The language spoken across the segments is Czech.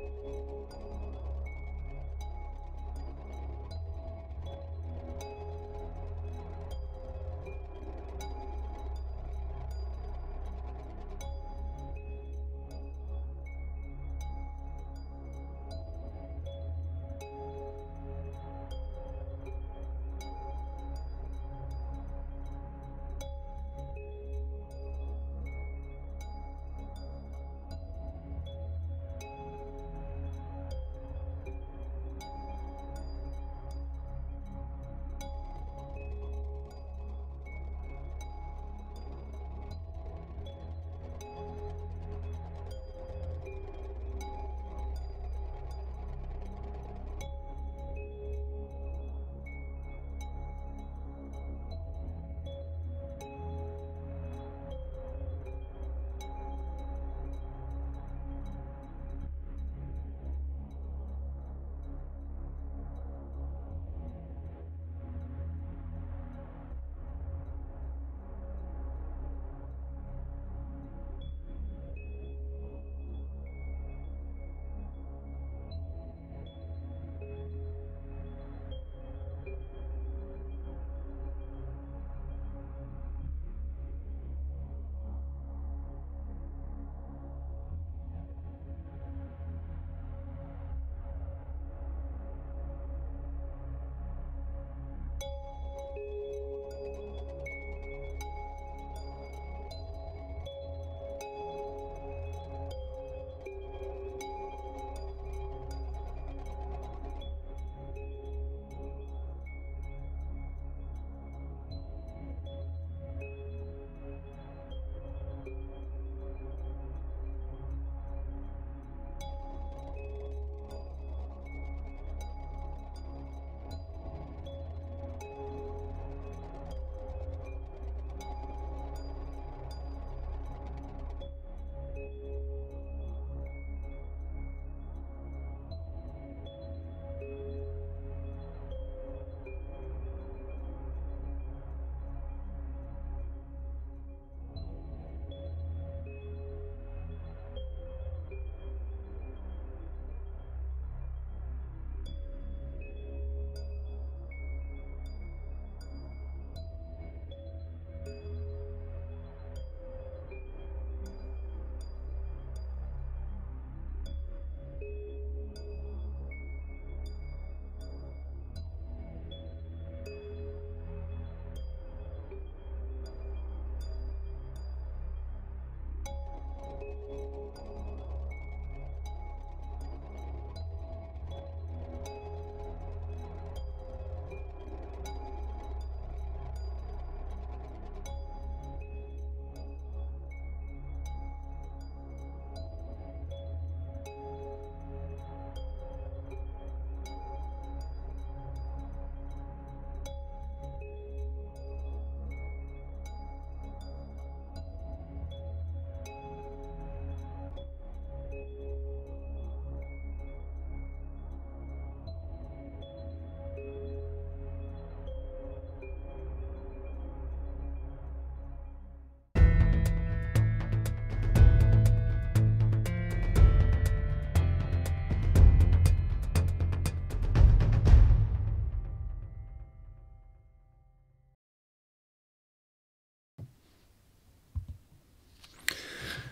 Thank you.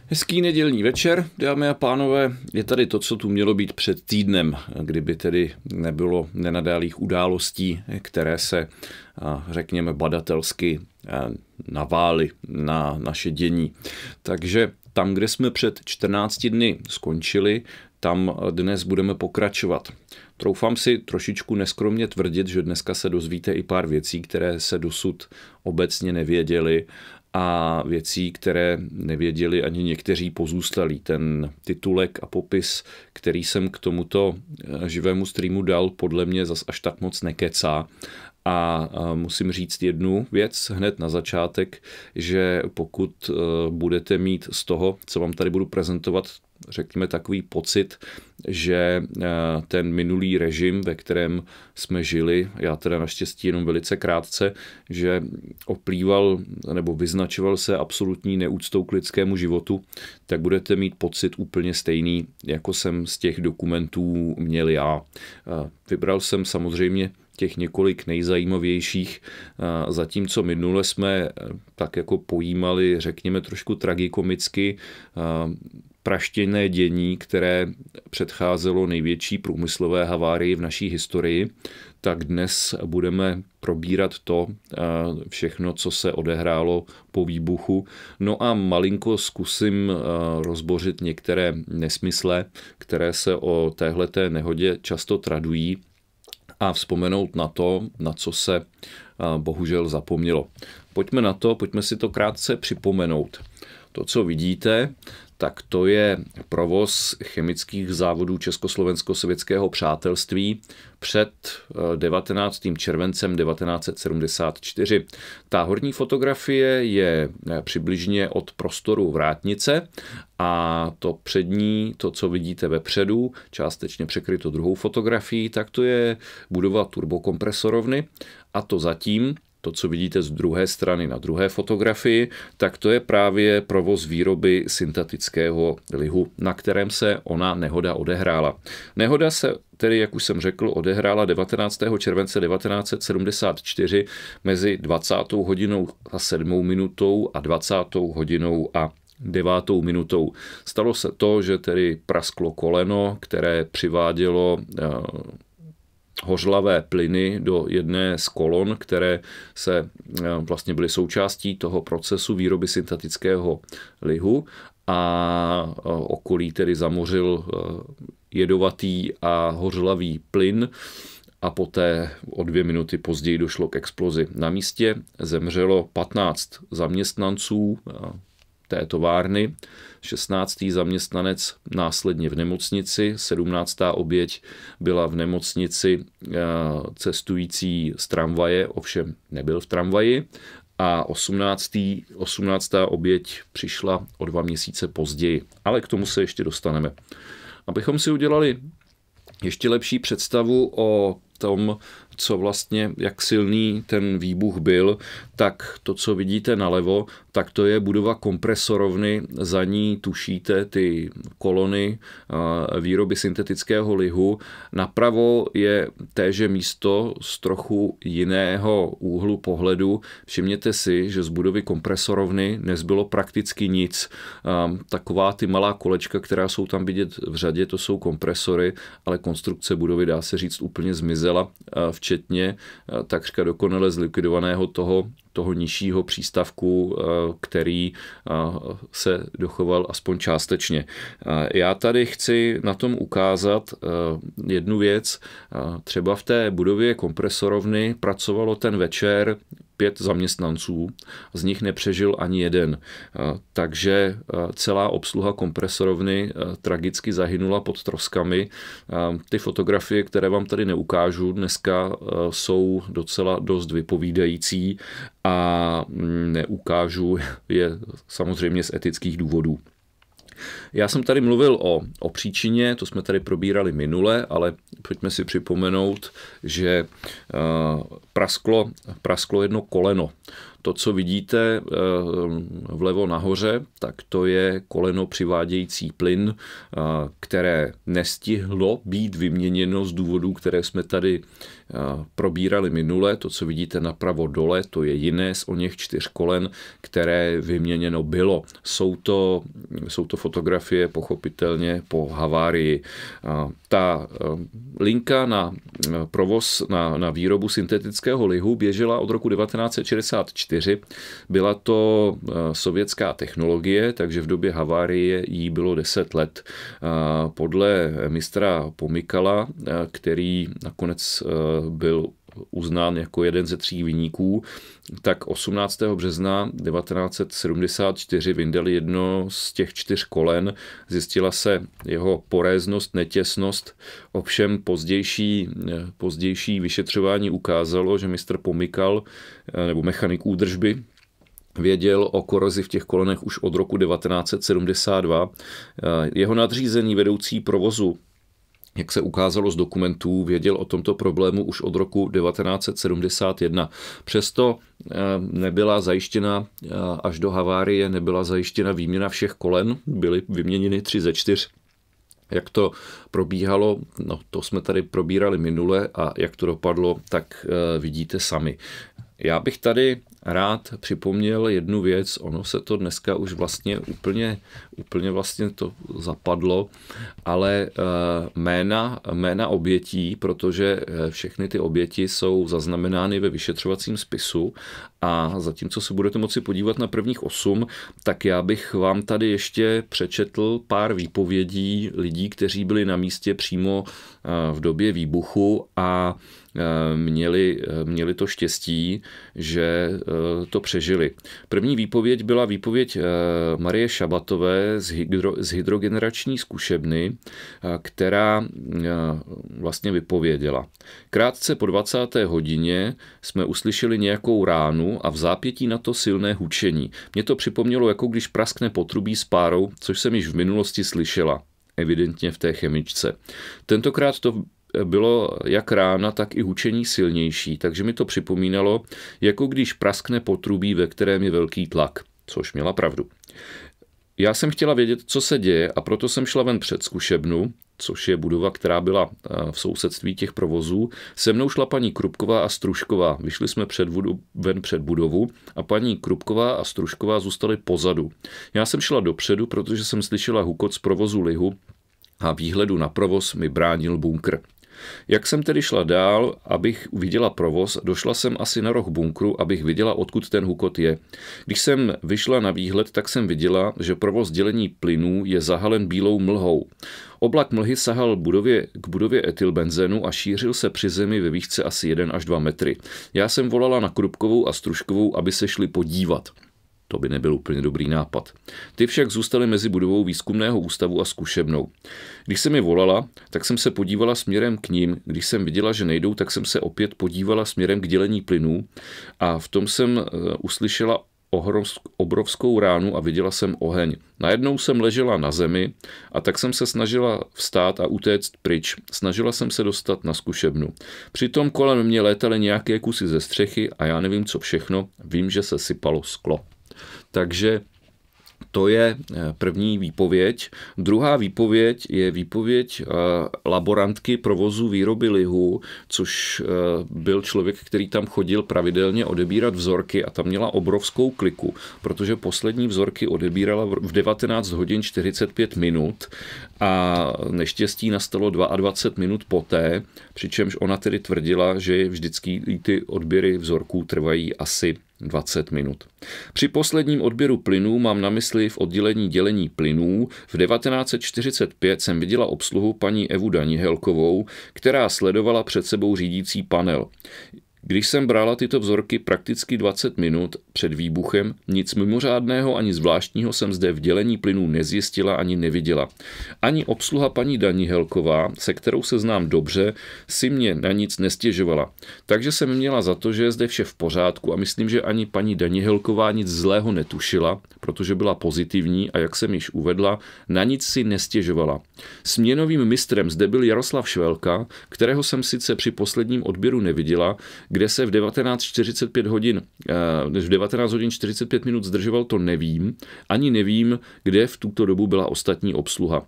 Hezký nedělní večer, dámy a pánové. Je tady to, co tu mělo být před týdnem, kdyby tedy nebylo nenadálých událostí, které se, řekněme, badatelsky navály na naše dění. Takže tam, kde jsme před 14 dny skončili, tam dnes budeme pokračovat. Troufám si trošičku neskromně tvrdit, že dneska se dozvíte i pár věcí, které se dosud obecně nevěděli a věcí, které nevěděli ani někteří pozůstalí. Ten titulek a popis, který jsem k tomuto eh, živému streamu dal, podle mě zas až tak moc nekecá. A musím říct jednu věc hned na začátek, že pokud eh, budete mít z toho, co vám tady budu prezentovat, řekněme, takový pocit, že eh, ten minulý režim, ve kterém jsme žili, já teda naštěstí jenom velice krátce, že oplýval nebo vyznačoval se absolutní neúctou k lidskému životu, tak budete mít pocit úplně stejný, jako jsem z těch dokumentů měl já. Eh, vybral jsem samozřejmě těch několik nejzajímavějších. Eh, zatímco minule jsme tak jako pojímali, řekněme, trošku tragikomicky praštěné dění, které předcházelo největší průmyslové havárii v naší historii, tak dnes budeme probírat to eh, všechno, co se odehrálo po výbuchu. No a malinko zkusím eh, rozbořit některé nesmysle, které se o téhleté nehodě často tradují a vzpomenout na to, na co se eh, bohužel zapomnělo. Pojďme na to, pojďme si to krátce připomenout. To, co vidíte, tak to je provoz chemických závodů Československo-sovětského přátelství před 19. Eh, červencem 1974. Ta horní fotografie je eh, přibližně od prostoru vrátnice a to přední, to, co vidíte vepředu, částečně překryto druhou fotografií, tak to je budova turbokompresorovny a to zatím to, co vidíte z druhé strany na druhé fotografii, tak to je právě provoz výroby syntetického lihu, na kterém se ona nehoda odehrála. Nehoda se tedy, jak už jsem řekl, odehrála 19. července 1974 mezi 20. hodinou a 7. minutou a 20. hodinou a devátou minutou. Stalo se to, že tedy prasklo koleno, které přivádělo eh, hořlavé plyny do jedné z kolon, které se eh, vlastně byly součástí toho procesu výroby syntetického lihu a eh, okolí tedy zamořil eh, jedovatý a hořlavý plyn a poté o dvě minuty později došlo k explozi. Na místě zemřelo 15 zaměstnanců té továrny, 16. zaměstnanec následně v nemocnici, 17. oběť byla v nemocnici eh, cestující z tramvaje, ovšem nebyl v tramvaji, a 18. 18. oběť přišla o dva měsíce později. Ale k tomu se ještě dostaneme. Abychom si udělali ještě lepší představu o tom, co vlastně, jak silný ten výbuch byl, tak to, co vidíte nalevo, tak to je budova kompresorovny, za ní tušíte ty kolony výroby syntetického lihu. Napravo je téže místo z trochu jiného úhlu pohledu. Všimněte si, že z budovy kompresorovny nezbylo prakticky nic. Taková ty malá kolečka, která jsou tam vidět v řadě, to jsou kompresory, ale konstrukce budovy dá se říct úplně zmizela, včetně včetně eh, takřka dokonale zlikvidovaného toho, toho nižšího přístavku, eh, který eh, se dochoval aspoň částečně. Já tady chci na tom ukázat jednu věc. Třeba v té budově kompresorovny pracovalo ten večer pět zaměstnanců, z nich nepřežil ani jeden. Eh, takže eh, celá obsluha kompresorovny eh, tragicky zahynula pod troskami. Ty fotografie, které vám tady neukážu dneska, jsou docela dost vypovídající a mm, neukážu je samozřejmě z etických důvodů. Já jsem tady mluvil o, o příčině, to jsme tady probírali minule, ale pojďme si připomenout, že eh, prasklo, prasklo jedno koleno. To, co vidíte eh, vlevo nahoře, tak to je koleno přivádějící plyn, eh, které nestihlo být vyměněno z důvodů, které jsme tady eh, probírali minule. To, co vidíte napravo dole, to je jiné z o něch čtyř kolen, které vyměněno bylo. Jsou to, jsou to fotografie pochopitelně po havárii. Ta linka na provoz, na, na výrobu syntetického lihu běžela od roku 1964 4. Byla to eh, sovětská technologie, takže v době havárie jí bylo 10 let. Eh, podle mistra Pomikala, eh, který nakonec byl uznán jako jeden ze tří vyníků, tak 18. března 1974 vyndali jedno z těch čtyř kolen. Zjistila se jeho poréznost, netěsnost. Ovšem pozdější, pozdější vyšetřování ukázalo, že mistr Pomykal, nebo mechanik údržby, věděl o korozi v těch kolenech už od roku 1972. Jeho nadřízení vedoucí provozu jak se ukázalo z dokumentů, věděl o tomto problému už od roku 1971. Přesto eh, nebyla zajištěna eh, až do havárie, nebyla zajištěna výměna všech kolen, byly vyměněny tři ze čtyř. Jak to probíhalo, no to jsme tady probírali minule a jak to dopadlo, tak eh, vidíte sami. Já bych tady rád připomněl jednu věc, ono se to dneska už vlastně úplně, úplně vlastně to zapadlo, ale eh, jména, jména obětí, protože eh, všechny ty oběti jsou zaznamenány ve vyšetřovacím spisu a zatímco se budete moci podívat na prvních osm, tak já bych vám tady ještě přečetl pár výpovědí lidí, kteří byli na místě přímo eh, v době výbuchu a Eh, měli, eh, měli to štěstí, že eh, to přežili. První výpověď byla výpověď Marie Šabatové z, hydro, z hydrogenerační zkušebny, která vlastně vypověděla. Krátce po 20. hodině jsme uslyšeli nějakou ránu a v zápětí na to silné hučení. Mě to připomnělo, jako když praskne potrubí s párou, což jsem již v minulosti slyšela evidentně v té chemičce. Tentokrát to bylo jak rána, tak i hučení silnější, takže mi to připomínalo, jako když praskne potrubí, ve kterém je velký tlak, což měla pravdu. Já jsem chtěla vědět, co se děje a proto jsem šla ven před zkušebnu, což je budova, která byla eh, v sousedství těch provozů. Se mnou šla paní Krupková a Strušková. Vyšli jsme před budu, ven před budovu a paní Krupková a Strušková zůstaly pozadu. Já jsem šla dopředu, protože jsem slyšela hukot z provozu lihu a výhledu na provoz mi bránil bunkr. Jak jsem tedy šla dál, abych uviděla provoz, došla jsem asi na roh bunkru, abych viděla, odkud ten hukot je. Když jsem vyšla na výhled, tak jsem viděla, že provoz dělení plynů je zahalen bílou mlhou. Oblak mlhy sahal budově, k budově etylbenzenu a šířil se při zemi ve výšce asi 1 až 2 metry. Já jsem volala na Krupkovou a Stružkovou, aby se šli podívat. To by nebyl úplně dobrý nápad. Ty však zůstaly mezi budovou výzkumného ústavu a zkušebnou. Když se mi volala, tak jsem se podívala směrem k ním. Když jsem viděla, že nejdou, tak jsem se opět podívala směrem k dělení plynů a v tom jsem eh, uslyšela obrovskou ránu a viděla jsem oheň. Najednou jsem ležela na zemi a tak jsem se snažila vstát a utéct pryč. Snažila jsem se dostat na zkušebnu. Přitom kolem mě létaly nějaké kusy ze střechy a já nevím co všechno, vím, že se sypalo sklo. Takže to je eh, první výpověď. Druhá výpověď je výpověď eh, laborantky provozu výroby lihu, což eh, byl člověk, který tam chodil pravidelně odebírat vzorky a tam měla obrovskou kliku, protože poslední vzorky odebírala v 19 hodin 45 minut a neštěstí nastalo 22 minut poté, přičemž ona tedy tvrdila, že vždycky ty odběry vzorků trvají asi 20 minut. Při posledním odběru plynů mám na mysli v oddělení dělení plynů. V 1945 jsem viděla obsluhu paní Evu Danihelkovou, která sledovala před sebou řídící panel. Když jsem brala tyto vzorky prakticky 20 minut před výbuchem, nic mimořádného ani zvláštního jsem zde v dělení plynů nezjistila ani neviděla. Ani obsluha paní Dani Helková, se kterou se znám dobře, si mě na nic nestěžovala. Takže jsem měla za to, že je zde vše v pořádku a myslím, že ani paní Dani Helková nic zlého netušila, protože byla pozitivní a jak jsem již uvedla, na nic si nestěžovala. Směnovým mistrem zde byl Jaroslav Švelka, kterého jsem sice při posledním odběru neviděla, kde se v 19.45 hodin, eh, v 19 hodin 45 minut zdržoval, to nevím. Ani nevím, kde v tuto dobu byla ostatní obsluha.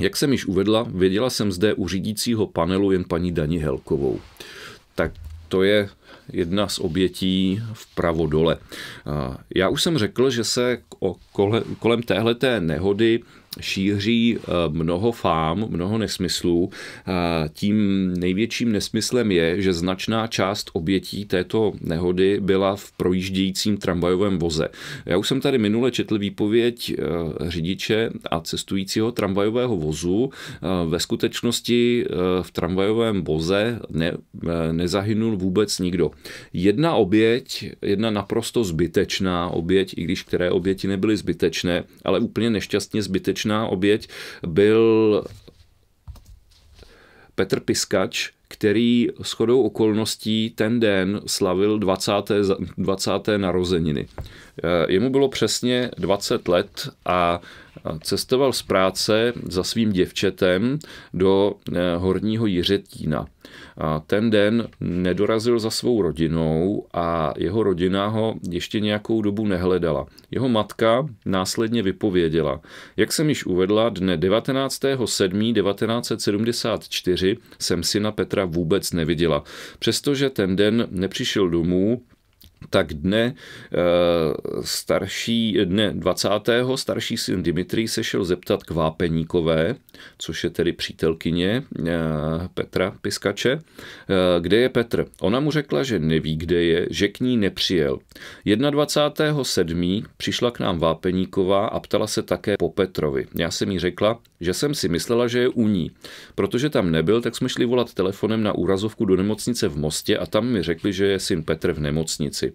Jak jsem již uvedla, věděla jsem zde u řídícího panelu jen paní Dani Helkovou. Tak to je jedna z obětí vpravo dole. Eh, já už jsem řekl, že se kolem téhleté nehody šíří eh, mnoho fám, mnoho nesmyslů. Eh, tím největším nesmyslem je, že značná část obětí této nehody byla v projíždějícím tramvajovém voze. Já už jsem tady minule četl výpověď eh, řidiče a cestujícího tramvajového vozu. Ve skutečnosti v tramvajovém voze ne, nezahynul vůbec nikdo. Jedna oběť, jedna naprosto zbytečná oběť, i když které oběti nebyly zbytečné, ale úplně nešťastně zbytečné konečná oběť byl Petr Piskač, který shodou okolností ten den slavil 20. 20. narozeniny. Eh, jemu bylo přesně 20 let a cestoval z práce za svým děvčetem do eh, Horního Jiřetína. Ten den nedorazil za svou rodinou a jeho rodina ho ještě nějakou dobu nehledala. Jeho matka následně vypověděla. Jak jsem již uvedla, dne 19.7.1974 jsem syna Petra vůbec neviděla. Přestože ten den nepřišel domů, tak dne eh, starší, dne 20. starší syn Dimitrij se šel zeptat k Vápeníkové, což je tedy přítelkyně eh, Petra Piskače, eh, kde je Petr. Ona mu řekla, že neví, kde je, že k ní nepřijel. 21.7. přišla k nám Vápeníková a ptala se také po Petrovi. Já jsem jí řekla, že jsem si myslela, že je u ní. Protože tam nebyl, tak jsme šli volat telefonem na úrazovku do nemocnice v Mostě a tam mi řekli, že je syn Petr v nemocnici nemoci.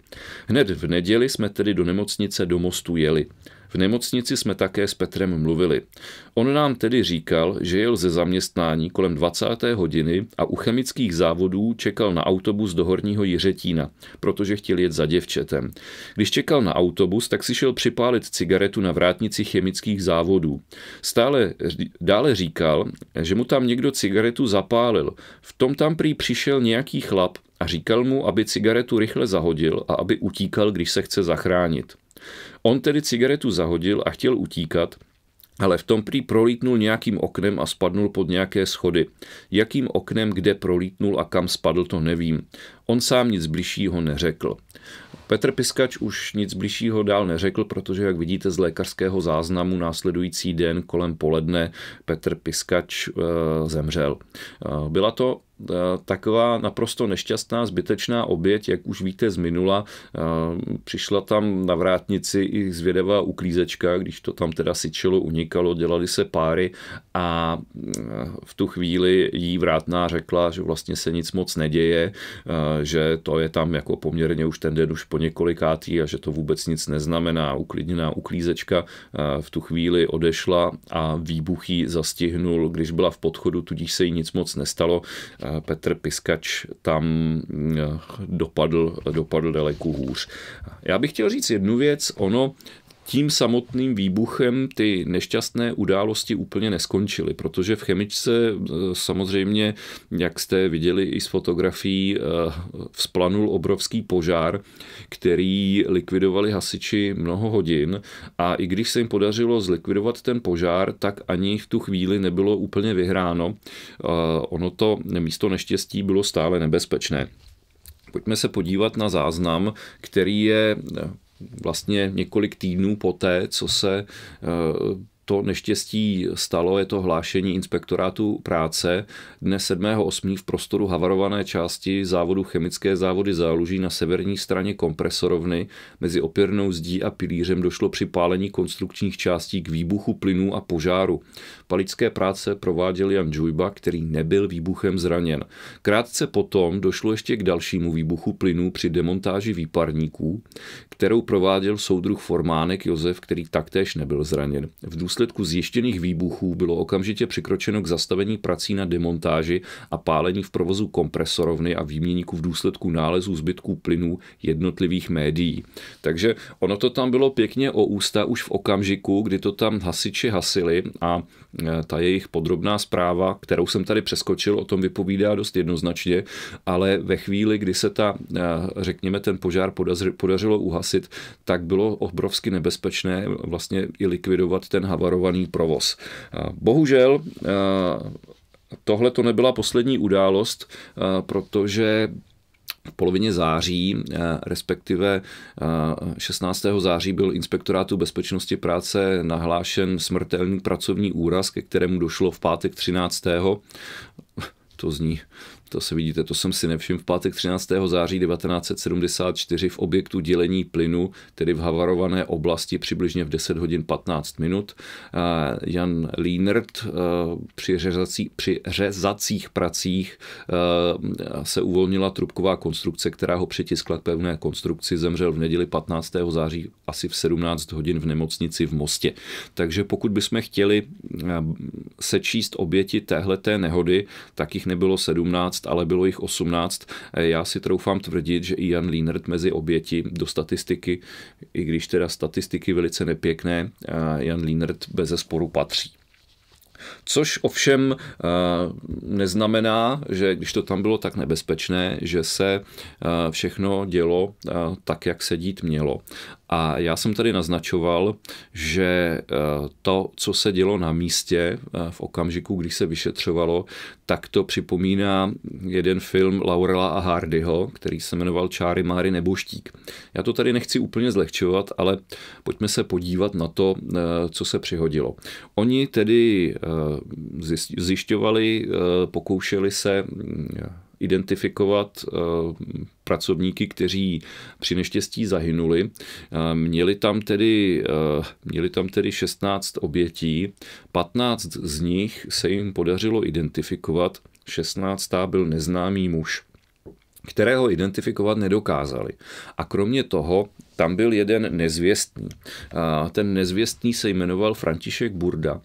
Hned v neděli jsme tedy do nemocnice do mostu jeli. V nemocnici jsme také s Petrem mluvili. On nám tedy říkal, že jel ze zaměstnání kolem 20. hodiny a u chemických závodů čekal na autobus do Horního Jiřetína, protože chtěl jet za děvčetem. Když čekal na autobus, tak si šel připálit cigaretu na vrátnici chemických závodů. Stále dále říkal, že mu tam někdo cigaretu zapálil. V tom tam prý přišel nějaký chlap, a říkal mu, aby cigaretu rychle zahodil a aby utíkal, když se chce zachránit. On tedy cigaretu zahodil a chtěl utíkat, ale v tom prý prolítnul nějakým oknem a spadnul pod nějaké schody. Jakým oknem, kde prolítnul a kam spadl, to nevím. On sám nic bližšího neřekl. Petr Piskač už nic bližšího dál neřekl, protože, jak vidíte z lékařského záznamu, následující den kolem poledne Petr Piskač e, zemřel. E, byla to Eh, taková naprosto nešťastná, zbytečná oběť, jak už víte z minula. Eh, přišla tam na vrátnici i zvědavá uklízečka, když to tam teda syčelo, unikalo, dělali se páry a eh, v tu chvíli jí vrátná řekla, že vlastně se nic moc neděje, že to je tam jako poměrně už ten den už po několikátý a že to vůbec nic neznamená. Uklidněná uklízečka v tu chvíli odešla a výbuchy zastihnul, když byla v podchodu, tudíž se jí nic moc nestalo. Petr Piskač tam eh, dopadl, dopadl daleko hůř. Já bych chtěl říct jednu věc, ono tím samotným výbuchem ty nešťastné události úplně neskončily, protože v chemičce e, samozřejmě, jak jste viděli i z fotografií, e, vzplanul obrovský požár, který likvidovali hasiči mnoho hodin a i když se jim podařilo zlikvidovat ten požár, tak ani v tu chvíli nebylo úplně vyhráno. E, ono to místo neštěstí bylo stále nebezpečné. Pojďme se podívat na záznam, který je vlastně několik týdnů poté, co se eh, to neštěstí stalo, je to hlášení inspektorátu práce dne 7.8. v prostoru havarované části závodu chemické závody záluží na severní straně kompresorovny. Mezi opěrnou zdí a pilířem došlo při pálení konstrukčních částí k výbuchu plynů a požáru. Palické práce prováděl Jan Džujba, který nebyl výbuchem zraněn. Krátce potom došlo ještě k dalšímu výbuchu plynů při demontáži výparníků, kterou prováděl soudruh Formánek Josef, který taktéž nebyl zraněn. V důsledku zjištěných výbuchů bylo okamžitě přikročeno k zastavení prací na demontáži a pálení v provozu kompresorovny a výměníku v důsledku nálezů zbytků plynů jednotlivých médií. Takže ono to tam bylo pěkně o ústa už v okamžiku, kdy to tam hasiči hasili a Eh, ta jejich podrobná zpráva, kterou jsem tady přeskočil, o tom vypovídá dost jednoznačně, ale ve chvíli, kdy se ta, eh, řekněme, ten požár podařilo uhasit, tak bylo obrovsky nebezpečné vlastně i likvidovat ten havarovaný provoz. Eh, bohužel Tohle to nebyla poslední událost, protože v polovině září, eh, respektive 16. Eh, září byl inspektorátu bezpečnosti práce nahlášen smrtelný pracovní úraz, ke kterému došlo v pátek 13. To zní to se vidíte, to jsem si nevšiml. V pátek 13. září 1974 v objektu dělení plynu, tedy v havarované oblasti přibližně v 10 hodin 15 minut, eh, Jan Lienert eh, při, řezací, při řezacích pracích eh, se uvolnila trubková konstrukce, která ho přitiskla k pevné konstrukci. Zemřel v neděli 15. září asi v 17 hodin v nemocnici v Mostě. Takže pokud bychom chtěli sečíst oběti téhleté nehody, tak jich nebylo 17, 12, ale bylo jich 18. Eh, já si troufám tvrdit, že Ian Lienert mezi oběti do statistiky, i když teda statistiky velice nepěkné, eh, Jan Lienert bez zesporu patří. Což ovšem eh, neznamená, že když to tam bylo tak nebezpečné, že se všechno dělo tak, jak se dít mělo. A já jsem tady naznačoval, že eh, to, co se dělo na místě eh, v okamžiku, když se vyšetřovalo, tak to připomíná jeden film Laurela a Hardyho, který se jmenoval Čáry Máry neboštík. Já to tady nechci úplně zlehčovat, ale pojďme se podívat na to, eh, co se přihodilo. Oni tedy zjišťovali, pokoušeli se mm, identifikovat eh, pracovníky, kteří při neštěstí zahynuli. Eh, měli tam tedy, eh, měli tam tedy 16 obětí, 15 z nich se jim podařilo identifikovat, 16. byl neznámý muž kterého identifikovat nedokázali. A kromě toho tam byl jeden nezvěstný. A ten nezvěstný se jmenoval František Burda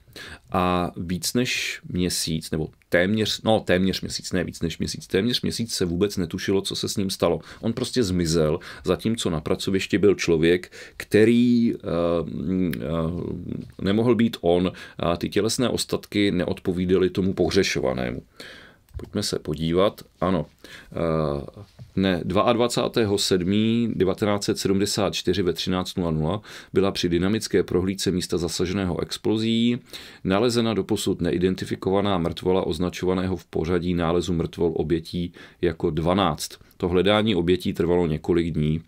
a víc než měsíc, nebo téměř, no téměř měsíc, ne víc než měsíc, téměř měsíc se vůbec netušilo, co se s ním stalo. On prostě zmizel, zatímco na pracovišti byl člověk, který uh, uh, nemohl být on a ty tělesné ostatky neodpovídaly tomu pohřešovanému. Pojďme se podívat. Ano, eh, Dne 22.7.1974 ve 13.00 byla při dynamické prohlídce místa zasaženého explozí nalezena doposud neidentifikovaná mrtvola označovaného v pořadí nálezu mrtvol obětí jako 12. To hledání obětí trvalo několik dní.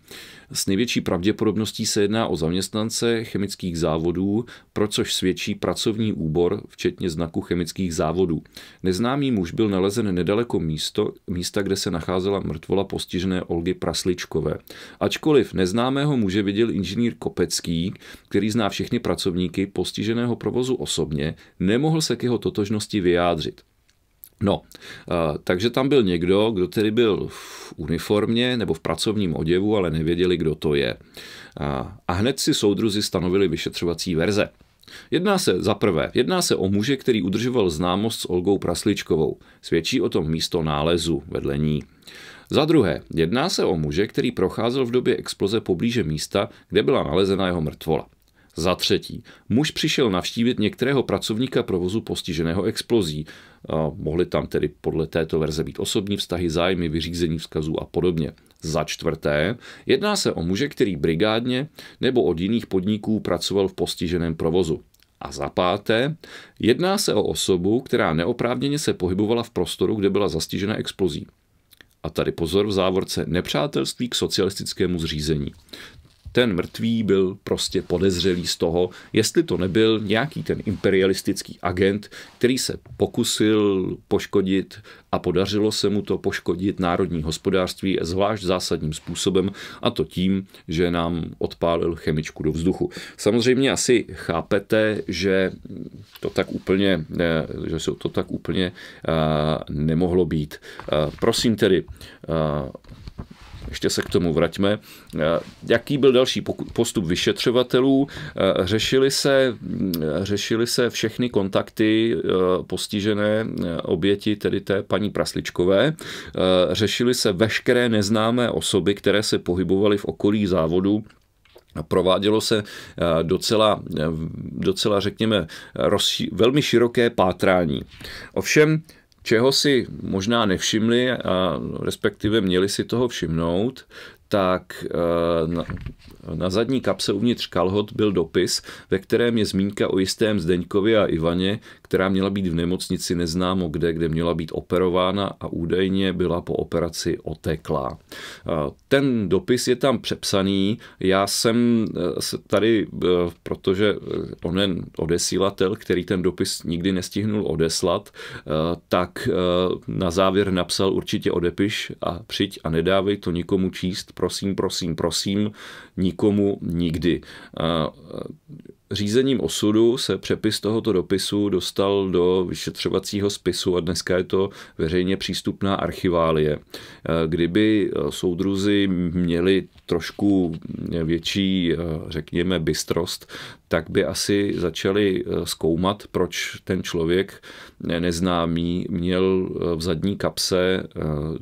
S největší pravděpodobností se jedná o zaměstnance chemických závodů, pro což svědčí pracovní úbor, včetně znaku chemických závodů. Neznámý muž byl nalezen nedaleko místo, místa, kde se nacházela mrtvola postižené Olgy Prasličkové. Ačkoliv neznámého muže viděl inženýr Kopecký, který zná všechny pracovníky postiženého provozu osobně, nemohl se k jeho totožnosti vyjádřit. No, takže tam byl někdo, kdo tedy byl v uniformě nebo v pracovním oděvu, ale nevěděli, kdo to je. A hned si soudruzi stanovili vyšetřovací verze. Jedná se za prvé, jedná se o muže, který udržoval známost s Olgou Prasličkovou. Svědčí o tom místo nálezu vedle ní. Za druhé, jedná se o muže, který procházel v době exploze poblíže místa, kde byla nalezena jeho mrtvola. Za třetí, muž přišel navštívit některého pracovníka provozu postiženého explozí, Mohly tam tedy podle této verze být osobní vztahy, zájmy, vyřízení vzkazů a podobně. Za čtvrté, jedná se o muže, který brigádně nebo od jiných podniků pracoval v postiženém provozu. A za páté, jedná se o osobu, která neoprávněně se pohybovala v prostoru, kde byla zastižena explozí. A tady pozor v závorce nepřátelství k socialistickému zřízení ten mrtvý byl prostě podezřelý z toho, jestli to nebyl nějaký ten imperialistický agent, který se pokusil poškodit a podařilo se mu to poškodit národní hospodářství zvlášť zásadním způsobem a to tím, že nám odpálil chemičku do vzduchu. Samozřejmě asi chápete, že to tak úplně, eh, že se to tak úplně eh, nemohlo být. Eh, prosím tedy, ještě se k tomu vraťme. Eh, jaký byl další postup vyšetřovatelů? Eh, řešili se, eh, řešili se všechny kontakty postižené oběti, tedy té paní Prasličkové. Řešili se veškeré neznámé osoby, které se pohybovaly v okolí závodu. Provádělo se docela, docela řekněme, rozši- velmi široké pátrání. Ovšem, čeho si možná nevšimli a respektive měli si toho všimnout, tak eh, na, na zadní kapse uvnitř kalhot byl dopis, ve kterém je zmínka o jistém Zdeňkovi a Ivaně, která měla být v nemocnici neznámo kde, kde měla být operována a údajně byla po operaci oteklá. Eh, ten dopis je tam přepsaný. Já jsem eh, tady, protože onen odesílatel, který ten dopis nikdy nestihnul odeslat, tak na závěr napsal určitě odepiš a přijď a nedávej to nikomu číst, prosím, prosím, prosím, nikomu nikdy řízením osudu se přepis tohoto dopisu dostal do vyšetřovacího spisu a dneska je to veřejně přístupná archiválie. Eh, kdyby eh, soudruzi měli trošku mm, větší, eh, řekněme, bystrost, tak by asi začali zkoumat, proč ten člověk neznámý měl v zadní kapse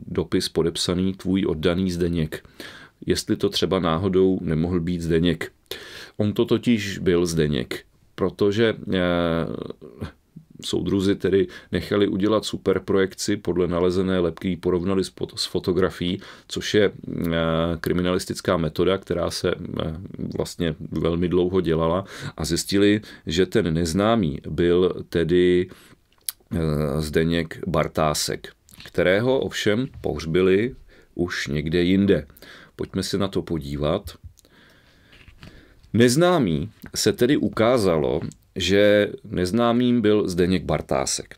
dopis podepsaný tvůj oddaný Zdeněk jestli to třeba náhodou nemohl být Zdeněk. On to totiž byl Zdeněk, protože eh, soudruzi tedy nechali udělat super projekci podle nalezené lepky, porovnali s, s fotografií, což je eh, kriminalistická metoda, která se eh, vlastně velmi dlouho dělala a zjistili, že ten neznámý byl tedy Zdeněk Bartásek, kterého ovšem pohřbili už někde jinde. Pojďme se na to podívat. Neznámý se tedy ukázalo, že neznámým byl Zdeněk Bartásek.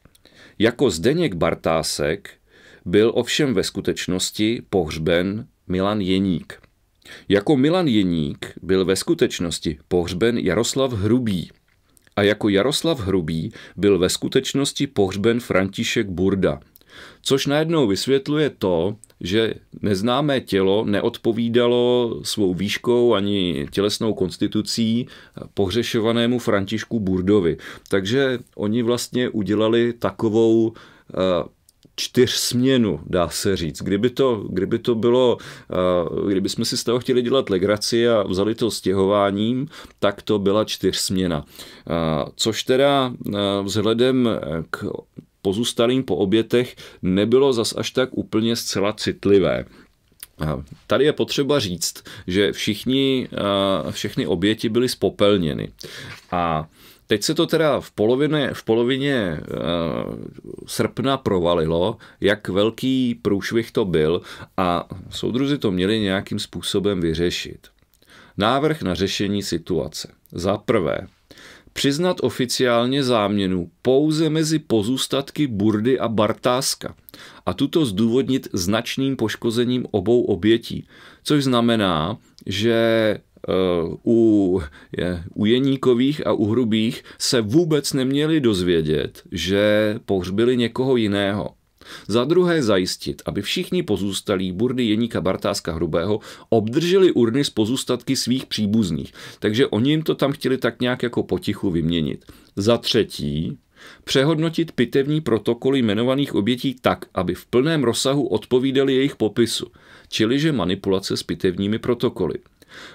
Jako Zdeněk Bartásek byl ovšem ve skutečnosti pohřben Milan Jeník. Jako Milan Jeník byl ve skutečnosti pohřben Jaroslav Hrubý a jako Jaroslav Hrubý byl ve skutečnosti pohřben František Burda, Což najednou vysvětluje to, že neznámé tělo neodpovídalo svou výškou ani tělesnou konstitucí pohřešovanému Františku Burdovi. Takže oni vlastně udělali takovou eh, čtyřsměnu, dá se říct. Kdyby to, kdyby to bylo, eh, kdyby jsme si z toho chtěli dělat legraci a vzali to stěhováním, tak to byla čtyřsměna. Eh, což teda vzhledem k pozůstalým po obětech nebylo zas až tak úplně zcela citlivé. Tady je potřeba říct, že všichni, všechny oběti byly spopelněny. A Teď se to teda v polovině, v polovině srpna provalilo, jak velký průšvih to byl a soudruzi to měli nějakým způsobem vyřešit. Návrh na řešení situace. Za prvé, přiznat oficiálně záměnu pouze mezi pozůstatky Burdy a Bartáska a tuto zdůvodnit značným poškozením obou obětí, což znamená, že eh, u, je, u Jeníkových a u Hrubých se vůbec neměli dozvědět, že pohřbili někoho jiného. Za druhé zajistit, aby všichni pozůstalí burdy Jeníka Bartáska Hrubého obdrželi urny z pozůstatky svých příbuzných. Takže oni jim to tam chtěli tak nějak jako potichu vyměnit. Za třetí, Přehodnotit pitevní protokoly jmenovaných obětí tak, aby v plném rozsahu odpovídali jejich popisu, čili že manipulace s pitevními protokoly.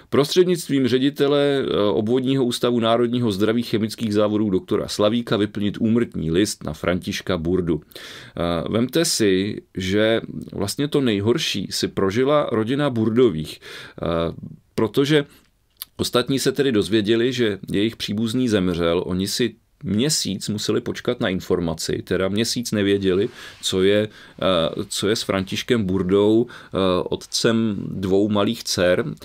Prostřednictvím ředitele eh, obvodního ústavu Národního zdraví chemických závodů doktora Slavíka vyplnit úmrtní list na Františka Burdu. Eh, vemte si, že vlastně to nejhorší si prožila rodina Burdových, eh, protože Ostatní se tedy dozvěděli, že jejich příbuzný zemřel, oni si měsíc museli počkat na informaci, teda měsíc nevěděli, co je, eh, co je s Františkem Burdou, eh, otcem dvou malých dcer, eh,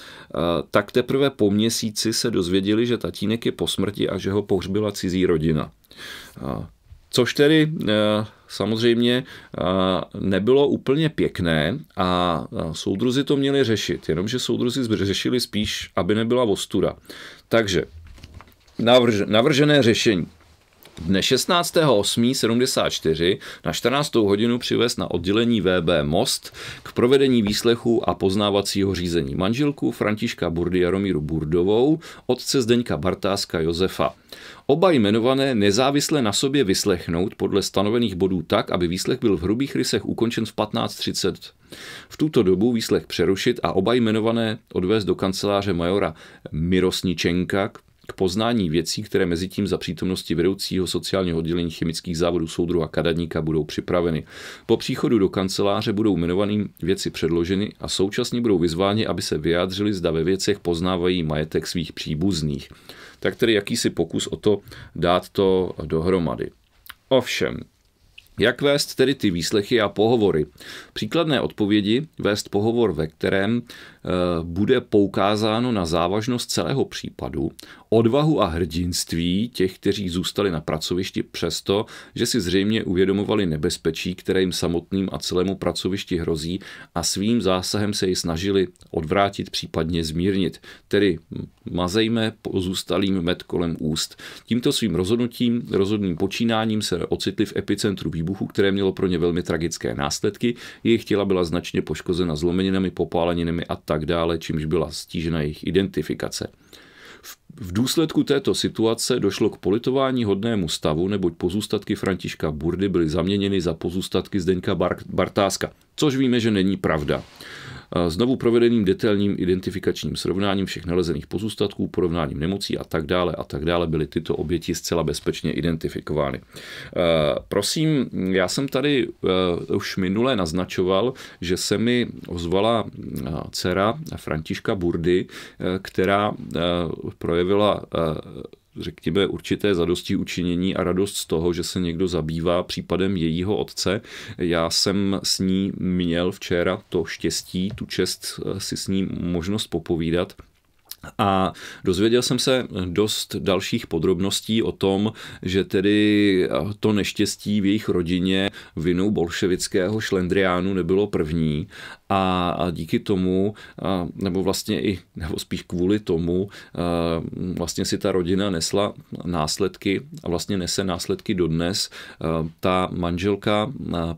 tak teprve po měsíci se dozvěděli, že tatínek je po smrti a že ho pohřbila cizí rodina. Což tedy samozřejmě nebylo úplně pěkné a soudruzi to měli řešit, jenomže soudruzi řešili spíš, aby nebyla vostura. Takže navržené řešení. Dne 16.8.74 na 14. hodinu přivez na oddělení VB Most k provedení výslechu a poznávacího řízení manželku Františka Burdy Jaromíru Burdovou, otce Zdeňka Bartáska Josefa. Oba jmenované nezávisle na sobě vyslechnout podle stanovených bodů tak, aby výslech byl v hrubých rysech ukončen v 15.30. V tuto dobu výslech přerušit a oba jmenované odvést do kanceláře majora Mirosničenka, k poznání věcí, které mezi tím za přítomnosti vedoucího sociálního oddělení chemických závodů soudru a kadadníka budou připraveny. Po příchodu do kanceláře budou jmenovaným věci předloženy a současně budou vyzváni, aby se vyjádřili, zda ve věcech poznávají majetek svých příbuzných. Tak tedy jakýsi pokus o to dát to dohromady. Ovšem, jak vést tedy ty výslechy a pohovory? Příkladné odpovědi vést pohovor, ve kterém Eh, bude poukázáno na závažnost celého případu, odvahu a hrdinství těch, kteří zůstali na pracovišti přesto, že si zřejmě uvědomovali nebezpečí, které jim samotným a celému pracovišti hrozí a svým zásahem se ji snažili odvrátit, případně zmírnit. Tedy hm, mazejme pozůstalým med kolem úst. Tímto svým rozhodnutím, rozhodným počínáním se ocitli v epicentru výbuchu, které mělo pro ně velmi tragické následky. Jejich těla byla značně poškozena zlomeninami, popáleninami a tak dále, čímž byla stížena jejich identifikace. V důsledku této situace došlo k politování hodnému stavu, neboť pozůstatky Františka Burdy byly zaměněny za pozůstatky Zdeňka Bartáska, což víme, že není pravda znovu provedeným detailním identifikačním srovnáním všech nalezených pozůstatků, porovnáním nemocí a tak dále a tak dále byly tyto oběti zcela bezpečně identifikovány. E, prosím, já jsem tady e, už minule naznačoval, že se mi ozvala e, dcera Františka Burdy, která projevila řekněme, určité zadosti učinění a radost z toho, že se někdo zabývá případem jejího otce. Já jsem s ní měl včera to štěstí, tu čest eh, si s ní možnost popovídat. A dozvěděl jsem se dost dalších podrobností o tom, že tedy eh, to neštěstí v jejich rodině vinou bolševického šlendriánu nebylo první a díky tomu, nebo vlastně i, nebo spíš kvůli tomu, vlastně si ta rodina nesla následky a vlastně nese následky dodnes. Ta manželka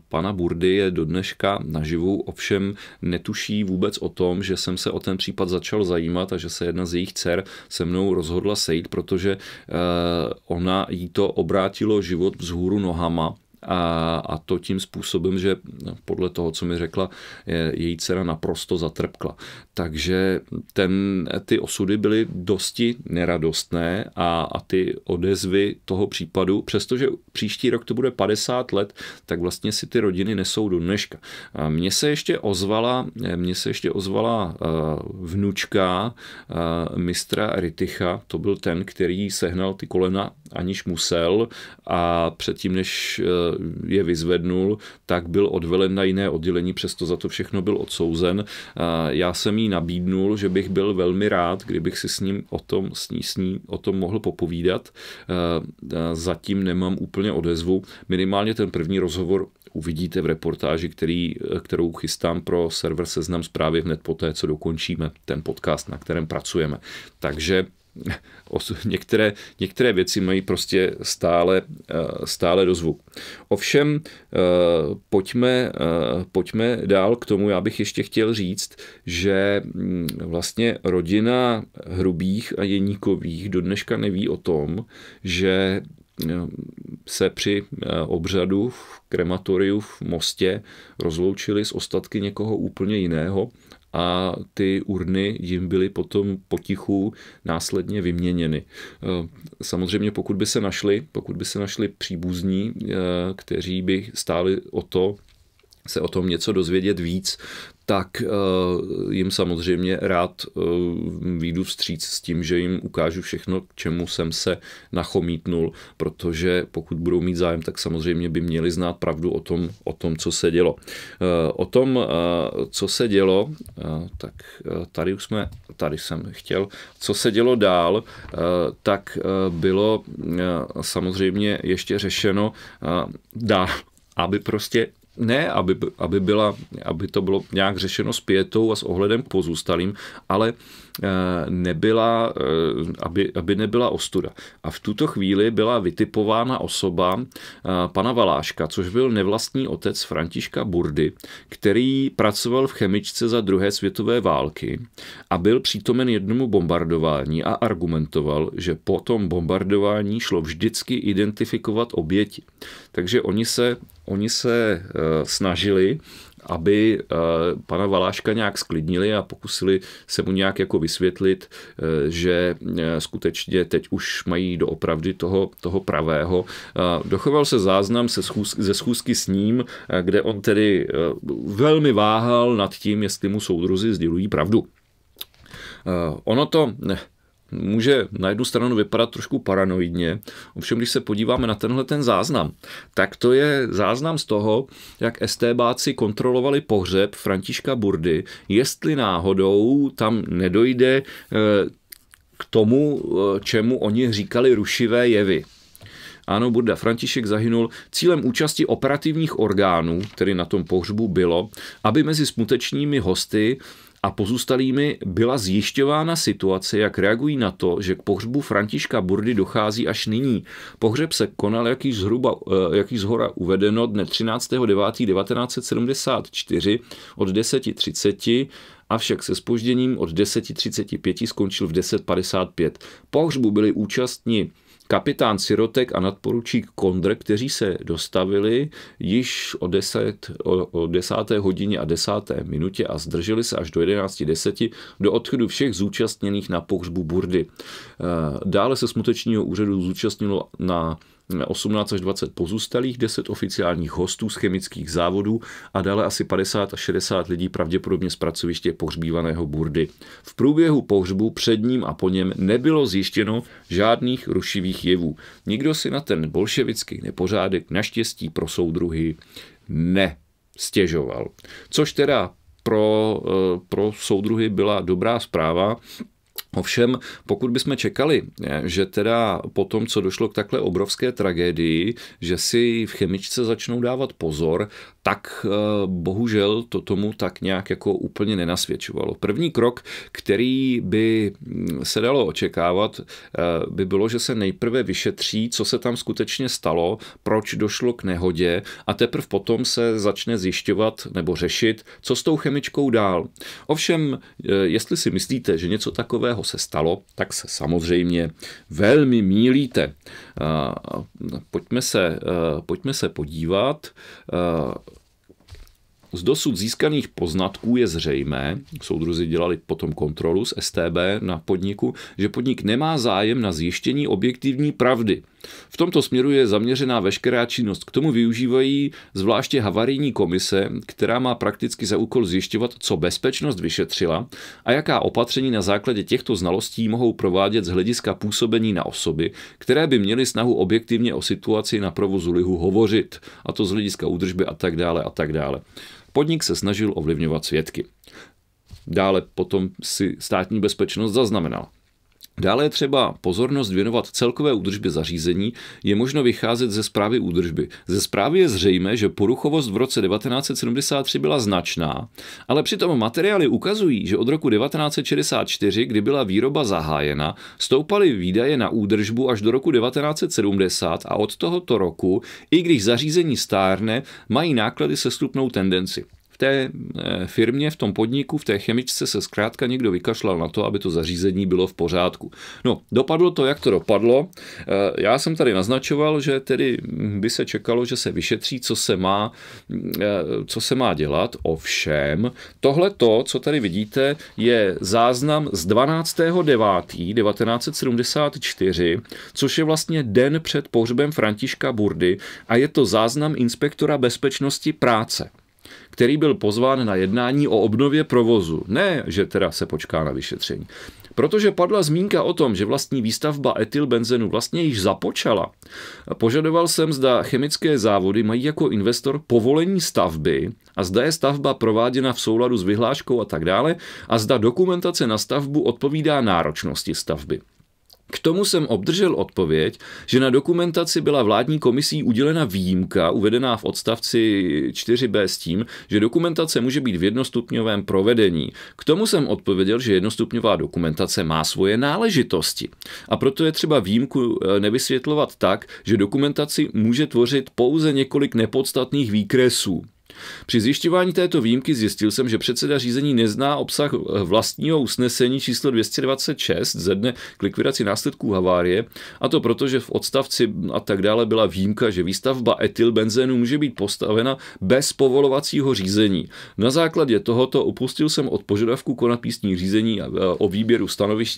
pana Burdy je dodneška naživu, ovšem netuší vůbec o tom, že jsem se o ten případ začal zajímat a že se jedna z jejich dcer se mnou rozhodla sejít, protože ona jí to obrátilo život vzhůru nohama a, a to tím způsobem, že podle toho, co mi řekla, je, její dcera naprosto zatrpkla. Takže ten, ty osudy byly dosti neradostné a, a ty odezvy toho případu, přestože příští rok to bude 50 let, tak vlastně si ty rodiny nesou do dneška. A mně se ještě ozvala, mně se ještě ozvala uh, vnučka uh, mistra Riticha, to byl ten, který sehnal ty kolena aniž musel a předtím, než eh, je vyzvednul, tak byl odvelen na jiné oddělení, přesto za to všechno byl odsouzen. Eh, já jsem jí nabídnul, že bych byl velmi rád, kdybych si s ním o tom, s ní, s ní o tom mohl popovídat. Eh, zatím nemám úplně odezvu. Minimálně ten první rozhovor uvidíte v reportáži, který, kterou chystám pro server Seznam zprávy hned poté, co dokončíme ten podcast, na kterém pracujeme. Takže některé, některé věci mají prostě stále, eh, stále dozvuk. Ovšem, eh, pojďme, eh, pojďme dál k tomu, já bych ještě chtěl říct, že mm, vlastně rodina Hrubých a Jeníkových do dneška neví o tom, že se při obřadu v krematoriu v Mostě rozloučili s ostatky někoho úplně jiného, a ty urny jim byly potom potichu následně vyměněny. E, samozřejmě pokud by se našli, pokud by se našli příbuzní, e, kteří by stáli o to, se o tom něco dozvědět víc, tak eh, jim samozřejmě rád eh, výjdu vstříc s tím, že jim ukážu všechno, k čemu jsem se nachomítnul, protože pokud budou mít zájem, tak samozřejmě by měli znát pravdu o tom, o tom co se dělo. Eh, o tom, co se dělo, tak tady už jsme, tady jsem chtěl, co se dělo dál, tak bylo samozřejmě ještě řešeno dál, aby prostě ne, aby, aby, byla, aby to bylo nějak řešeno s pětou a s ohledem pozůstalým, ale Eh, nebyla, eh, aby, aby nebyla ostuda. A v tuto chvíli byla vytipována osoba eh, pana Valáška, což byl nevlastní otec Františka Burdy, který pracoval v chemičce za druhé světové války a byl přítomen jednomu bombardování a argumentoval, že po tom bombardování šlo vždycky identifikovat oběti. Takže oni se, oni se snažili aby eh, pana Valáška nějak sklidnili a pokusili se mu nějak jako vysvětlit, eh, že eh, skutečně teď už mají doopravdy toho, toho pravého. Dochoval se záznam se schůzky, ze schůzky s ním, kde on tedy velmi váhal nad tím, jestli mu soudruzi sdělují pravdu. Ono to může na jednu stranu vypadat trošku paranoidně, ovšem když se podíváme na tenhle ten záznam, tak to je záznam z toho, jak STBáci kontrolovali pohřeb Františka Burdy, jestli náhodou tam nedojde eh, k tomu, eh, čemu oni říkali rušivé jevy. Ano, Burda František zahynul. Cílem účasti operativních orgánů, který na tom pohřbu, bylo, aby mezi smutečními hosty a pozůstalými byla zjišťována situace, jak reagují na to, že k pohřbu Františka Burdy dochází až nyní. Pohřeb se konal, jak již, zhruba, eh, jak již zhora uvedeno, dne 13.9.1974 od 10.30 avšak se spožděním od 10.35 skončil v 10.55. Pohřbu byli účastní kapitán Sirotek a nadporučík Kondr, kteří se dostavili již o, 10, o, o 10. hodině a 10. minutě a zdrželi se až do 11.10 do odchodu všech zúčastněných na pohřbu Burdy. Eh, dále se smutečního úřadu zúčastnilo na 18 až 20 pozůstalých, 10 oficiálních hostů z chemických závodů a dále asi 50 až 60 lidí pravděpodobně z pracoviště pohřbívaného burdy. V průběhu pohřbu před ním a po něm nebylo zjištěno žádných rušivých jevů. Nikdo si na ten bolševický nepořádek naštěstí pro soudruhy nestěžoval. Což teda pro, eh, pro soudruhy byla dobrá zpráva, Ovšem, pokud bychom čekali, eh, že teda po tom, co došlo k takhle obrovské tragédii, že si v chemičce začnou dávat pozor, tak eh, bohužel to tomu tak nějak jako úplně nenasvědčovalo. První krok, který by mm, se dalo očekávat, eh, by bylo, že se nejprve vyšetří, co se tam skutečně stalo, proč došlo k nehodě a teprve potom se začne zjišťovat nebo řešit, co s tou chemičkou dál. Ovšem, eh, jestli si myslíte, že něco takového se stalo, tak se samozřejmě velmi mílíte. Eh, pojďme se, eh, pojďme se podívat. Eh, z dosud získaných poznatků je zřejmé, soudruzi dělali potom kontrolu z STB na podniku, že podnik nemá zájem na zjištění objektivní pravdy v tomto směru je zaměřená veškerá činnost. K tomu využívají zvláště havarijní komise, která má prakticky za úkol zjišťovat, co bezpečnost vyšetřila a jaká opatření na základě těchto znalostí mohou provádět z hlediska působení na osoby, které by měly snahu objektivně o situaci na provozu lihu hovořit, a to z hlediska údržby a tak dále a tak dále. Podnik se snažil ovlivňovat svědky. Dále potom si státní bezpečnost zaznamenal. Dále je třeba pozornost věnovat celkové údržbě zařízení, je možno vycházet ze zprávy údržby. Ze zprávy je zřejmé, že poruchovost v roce 1973 byla značná, ale přitom materiály ukazují, že od roku 1964, kdy byla výroba zahájena, stoupaly výdaje na údržbu až do roku 1970 a od tohoto roku, i když zařízení stárne, mají náklady se stupnou tendenci v té eh, firmě, v tom podniku, v té chemičce se zkrátka někdo vykašlal na to, aby to zařízení bylo v pořádku. No, dopadlo to, jak to dopadlo. Eh, já jsem tady naznačoval, že tedy hm, by se čekalo, že se vyšetří, co se má, eh, co se má dělat. Ovšem, tohle to, co tady vidíte, je záznam z 12.9.1974, což je vlastně den před pohřbem Františka Burdy a je to záznam inspektora bezpečnosti práce který byl pozván na jednání o obnově provozu. Ne, že teda se počká na vyšetření. Protože padla zmínka o tom, že vlastní výstavba etylbenzenu vlastně již započala, požadoval jsem, zda chemické závody mají jako investor povolení stavby a zda je stavba prováděna v souladu s vyhláškou a tak dále a zda dokumentace na stavbu odpovídá náročnosti stavby. K tomu jsem obdržel odpověď, že na dokumentaci byla vládní komisí udělena výjimka, uvedená v odstavci 4b s tím, že dokumentace může být v jednostupňovém provedení. K tomu jsem odpověděl, že jednostupňová dokumentace má svoje náležitosti. A proto je třeba výjimku eh, nevysvětlovat tak, že dokumentaci může tvořit pouze několik nepodstatných výkresů. Při zjišťování této výjimky zjistil jsem, že předseda řízení nezná obsah eh, vlastního usnesení číslo 226 ze dne k likvidaci následků havárie, a to proto, že v odstavci a tak dále byla výjimka, že výstavba etylbenzénu může být postavena bez povolovacího řízení. Na základě tohoto upustil jsem od požadavku konat místní řízení eh, o výběru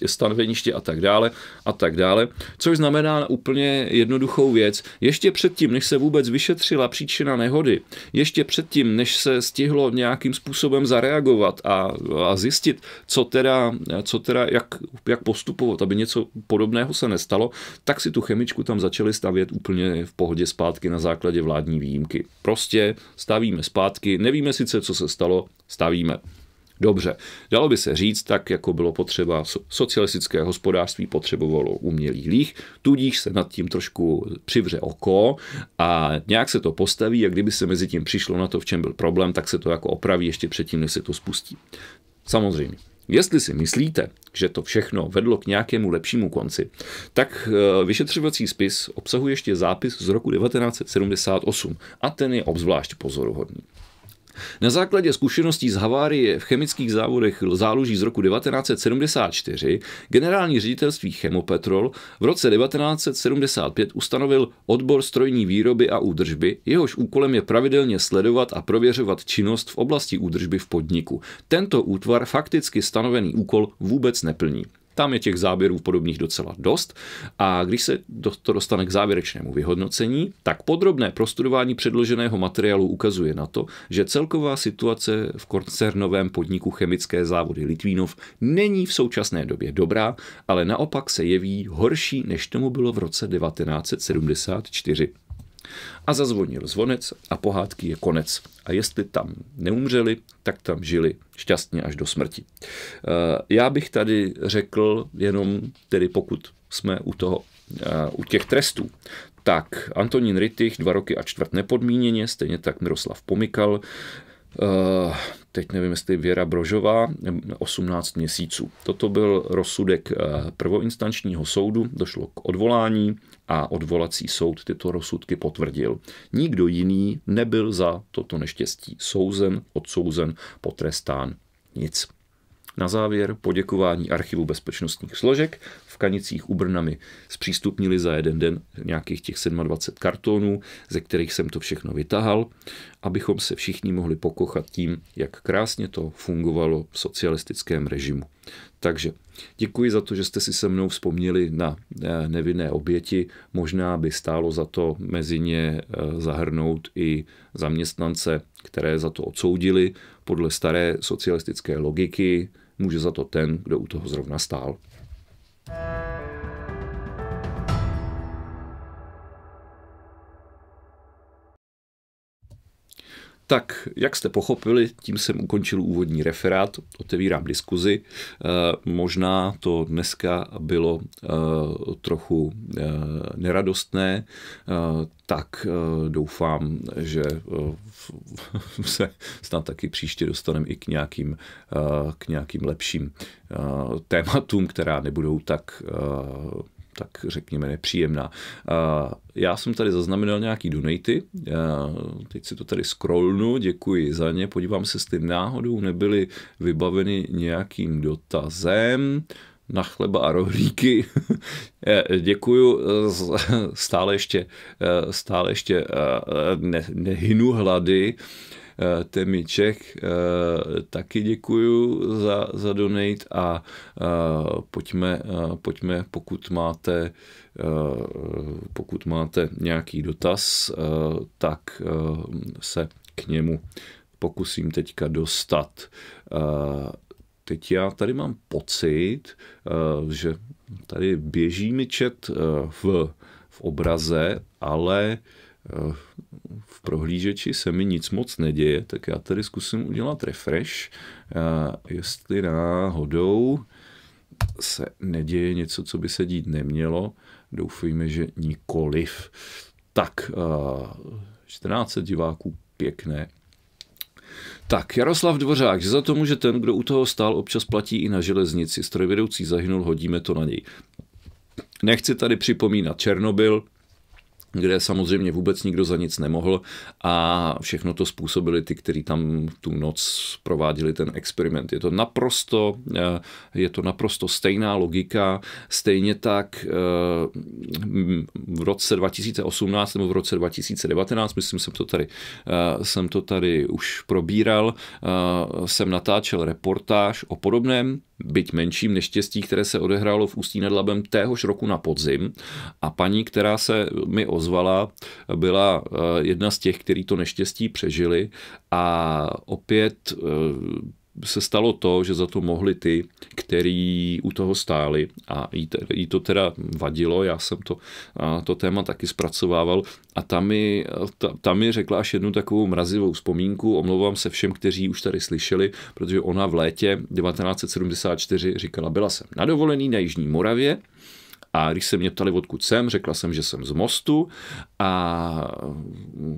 stanoveniště a tak dále a tak dále, což znamená úplně jednoduchou věc. Ještě předtím, než se vůbec vyšetřila příčina nehody, ještě předtím, předtím, než se stihlo nějakým způsobem zareagovat a, a zjistit, co teda, co teda jak, jak postupovat, aby něco podobného se nestalo, tak si tu chemičku tam začali stavět úplně v pohodě zpátky na základě vládní výjimky. Prostě stavíme zpátky, nevíme sice, co se stalo, stavíme. Dobře, dalo by se říct, tak jako bylo potřeba socialistické hospodářství potřebovalo umělý líh, tudíž se nad tím trošku přivře oko a nějak se to postaví a kdyby se mezi tím přišlo na to, v čem byl problém, tak se to jako opraví ještě předtím, než se to spustí. Samozřejmě. Jestli si myslíte, že to všechno vedlo k nějakému lepšímu konci, tak e, vyšetřovací spis obsahuje ještě zápis z roku 1978 a ten je obzvlášť pozoruhodný. Na základě zkušeností z havárie v chemických závodech záluží z roku 1974 generální ředitelství Chemopetrol v roce 1975 ustanovil odbor strojní výroby a údržby, jehož úkolem je pravidelně sledovat a prověřovat činnost v oblasti údržby v podniku. Tento útvar fakticky stanovený úkol vůbec neplní. Tam je těch záběrů podobných docela dost a když se to dostane k závěrečnému vyhodnocení, tak podrobné prostudování předloženého materiálu ukazuje na to, že celková situace v koncernovém podniku chemické závody Litvínov není v současné době dobrá, ale naopak se jeví horší, než tomu bylo v roce 1974. A zazvonil zvonec a pohádky je konec. A jestli tam neumřeli, tak tam žili šťastně až do smrti. Eh, já bych tady řekl jenom, tedy pokud jsme u toho, eh, u těch trestů, tak Antonín Rytich dva roky a čtvrt nepodmíněně, stejně tak Miroslav Pomykal, eh, teď nevím, jestli Věra Brožová, 18 měsíců. Toto byl rozsudek prvoinstančního soudu, došlo k odvolání, a odvolací soud tyto rozsudky potvrdil. Nikdo jiný nebyl za toto neštěstí souzen, odsouzen, potrestán, nic. Na závěr poděkování archivu bezpečnostních složek. V Kanicích u Brnami zpřístupnili za jeden den nějakých těch 27 kartonů, ze kterých jsem to všechno vytahal, abychom se všichni mohli pokochat tím, jak krásně to fungovalo v socialistickém režimu. Takže děkuji za to, že jste si se mnou vzpomněli na eh, nevinné oběti. Možná by stálo za to mezi ně eh, zahrnout i zaměstnance, které za to odsoudili podle staré socialistické logiky může za to ten, kdo u toho zrovna stál. Tak, jak jste pochopili, tím jsem ukončil úvodní referát, otevírám diskuzi. Eh, možná to dneska bylo eh, trochu eh, neradostné, tak doufám, že se snad taky příště dostaneme i k nějakým, k nějakým lepším tématům, která nebudou tak tak řekněme nepříjemná. Já jsem tady zaznamenal nějaký donaty, teď si to tady scrollnu, děkuji za ně, podívám se, jestli náhodou nebyly vybaveny nějakým dotazem na chleba a rohlíky. Eh, děkuju, stále ještě, eh, stále ještě eh, nehynu hlady. Eh, Temi Čech, eh, taky děkuju za, za donate a eh, pojďme, pojďme, pokud máte pokud máte nějaký dotaz, tak se k němu pokusím teďka dostat. Teď já tady mám pocit, že tady běží mi čet v, v obraze, ale uh, v prohlížeči se mi nic moc neděje, tak já tady zkusím udělat refresh, jestli náhodou se neděje něco, co by se dít nemělo. Doufejme, že nikoliv. Tak, 14 diváků, pěkné. Tak, Jaroslav Dvořák, že za to může ten, kdo u toho stál, občas platí i na železnici. Strojvedoucí zahynul, hodíme to na něj. Nechci tady připomínat Černobyl, kde samozřejmě vůbec nikdo za nic nemohl a všechno to způsobili ty, kteří tam tu noc prováděli ten experiment. Je to naprosto, eh, je to naprosto stejná logika, stejně tak eh, v roce 2018 nebo v roce 2019, myslím, jsem to tady, eh, jsem to tady už probíral, jsem natáčel reportáž o podobném byť menším neštěstí, které se odehrálo v Ústí nad Labem téhož roku na podzim a paní, která se mi ozvala, ozvala, byla eh, jedna z těch, který to neštěstí přežili a opět eh, se stalo to, že za to mohli ty, který u toho stáli a jí, to teda vadilo, já jsem to, to téma taky zpracovával a tam mi, ta, tam mi řekla až jednu takovou mrazivou vzpomínku, omlouvám se všem, kteří už tady slyšeli, protože ona v létě 1974 říkala, byla jsem na dovolený na Jižní Moravě a když se mě ptali, odkud jsem, řekla jsem, že jsem z mostu a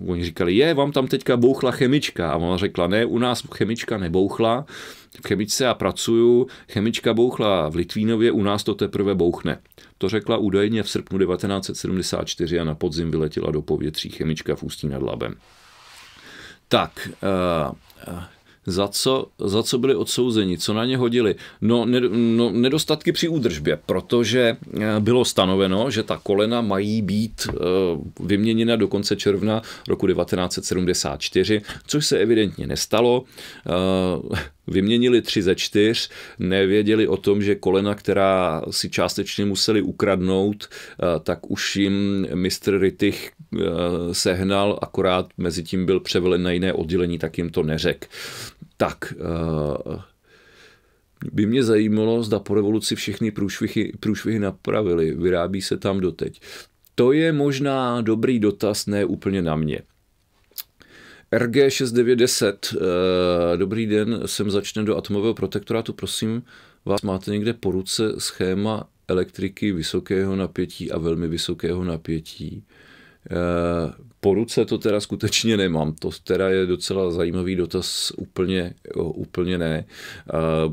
oni říkali, je, vám tam teďka bouchla chemička. A ona řekla, ne, u nás chemička nebouchla, v chemičce já pracuju, chemička bouchla v Litvínově, u nás to teprve bouchne. To řekla údajně v srpnu 1974 a na podzim vyletěla do povětří chemička v Ústí nad Labem. Tak, uh, uh, za co, za co byli odsouzeni, co na ně hodili. No, ne, no nedostatky při údržbě, protože eh, bylo stanoveno, že ta kolena mají být eh, vyměněna do konce června roku 1974, což se evidentně nestalo. Eh, vyměnili tři ze čtyř, nevěděli o tom, že kolena, která si částečně museli ukradnout, tak už jim mistr Rytich sehnal, akorát mezi tím byl převelen na jiné oddělení, tak jim to neřekl. Tak, eh, by mě zajímalo, zda po revoluci všechny průšvihy, průšvihy napravili, vyrábí se tam doteď. To je možná dobrý dotaz, ne úplně na mě. RG6910, eh, dobrý den, jsem začne do atomového protektorátu, prosím vás, máte někde po ruce schéma elektriky vysokého napětí a velmi vysokého napětí. Po ruce to teda skutečně nemám. To teda je docela zajímavý dotaz, úplně, úplně ne.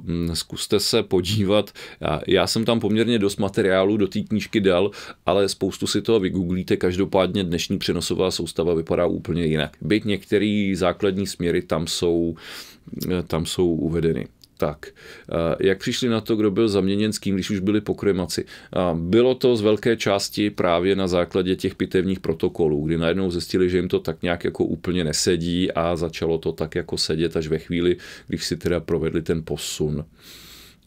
Mm, zkuste se podívat. Já jsem tam poměrně dost materiálu do té knížky dal, ale spoustu si toho vygooglíte. Každopádně dnešní přenosová soustava vypadá úplně jinak. Byť některé základní směry tam jsou, tam jsou uvedeny tak. Jak přišli na to, kdo byl zaměněn s kým, když už byli po kremaci? Bylo to z velké části právě na základě těch pitevních protokolů, kdy najednou zjistili, že jim to tak nějak jako úplně nesedí a začalo to tak jako sedět až ve chvíli, když si teda provedli ten posun.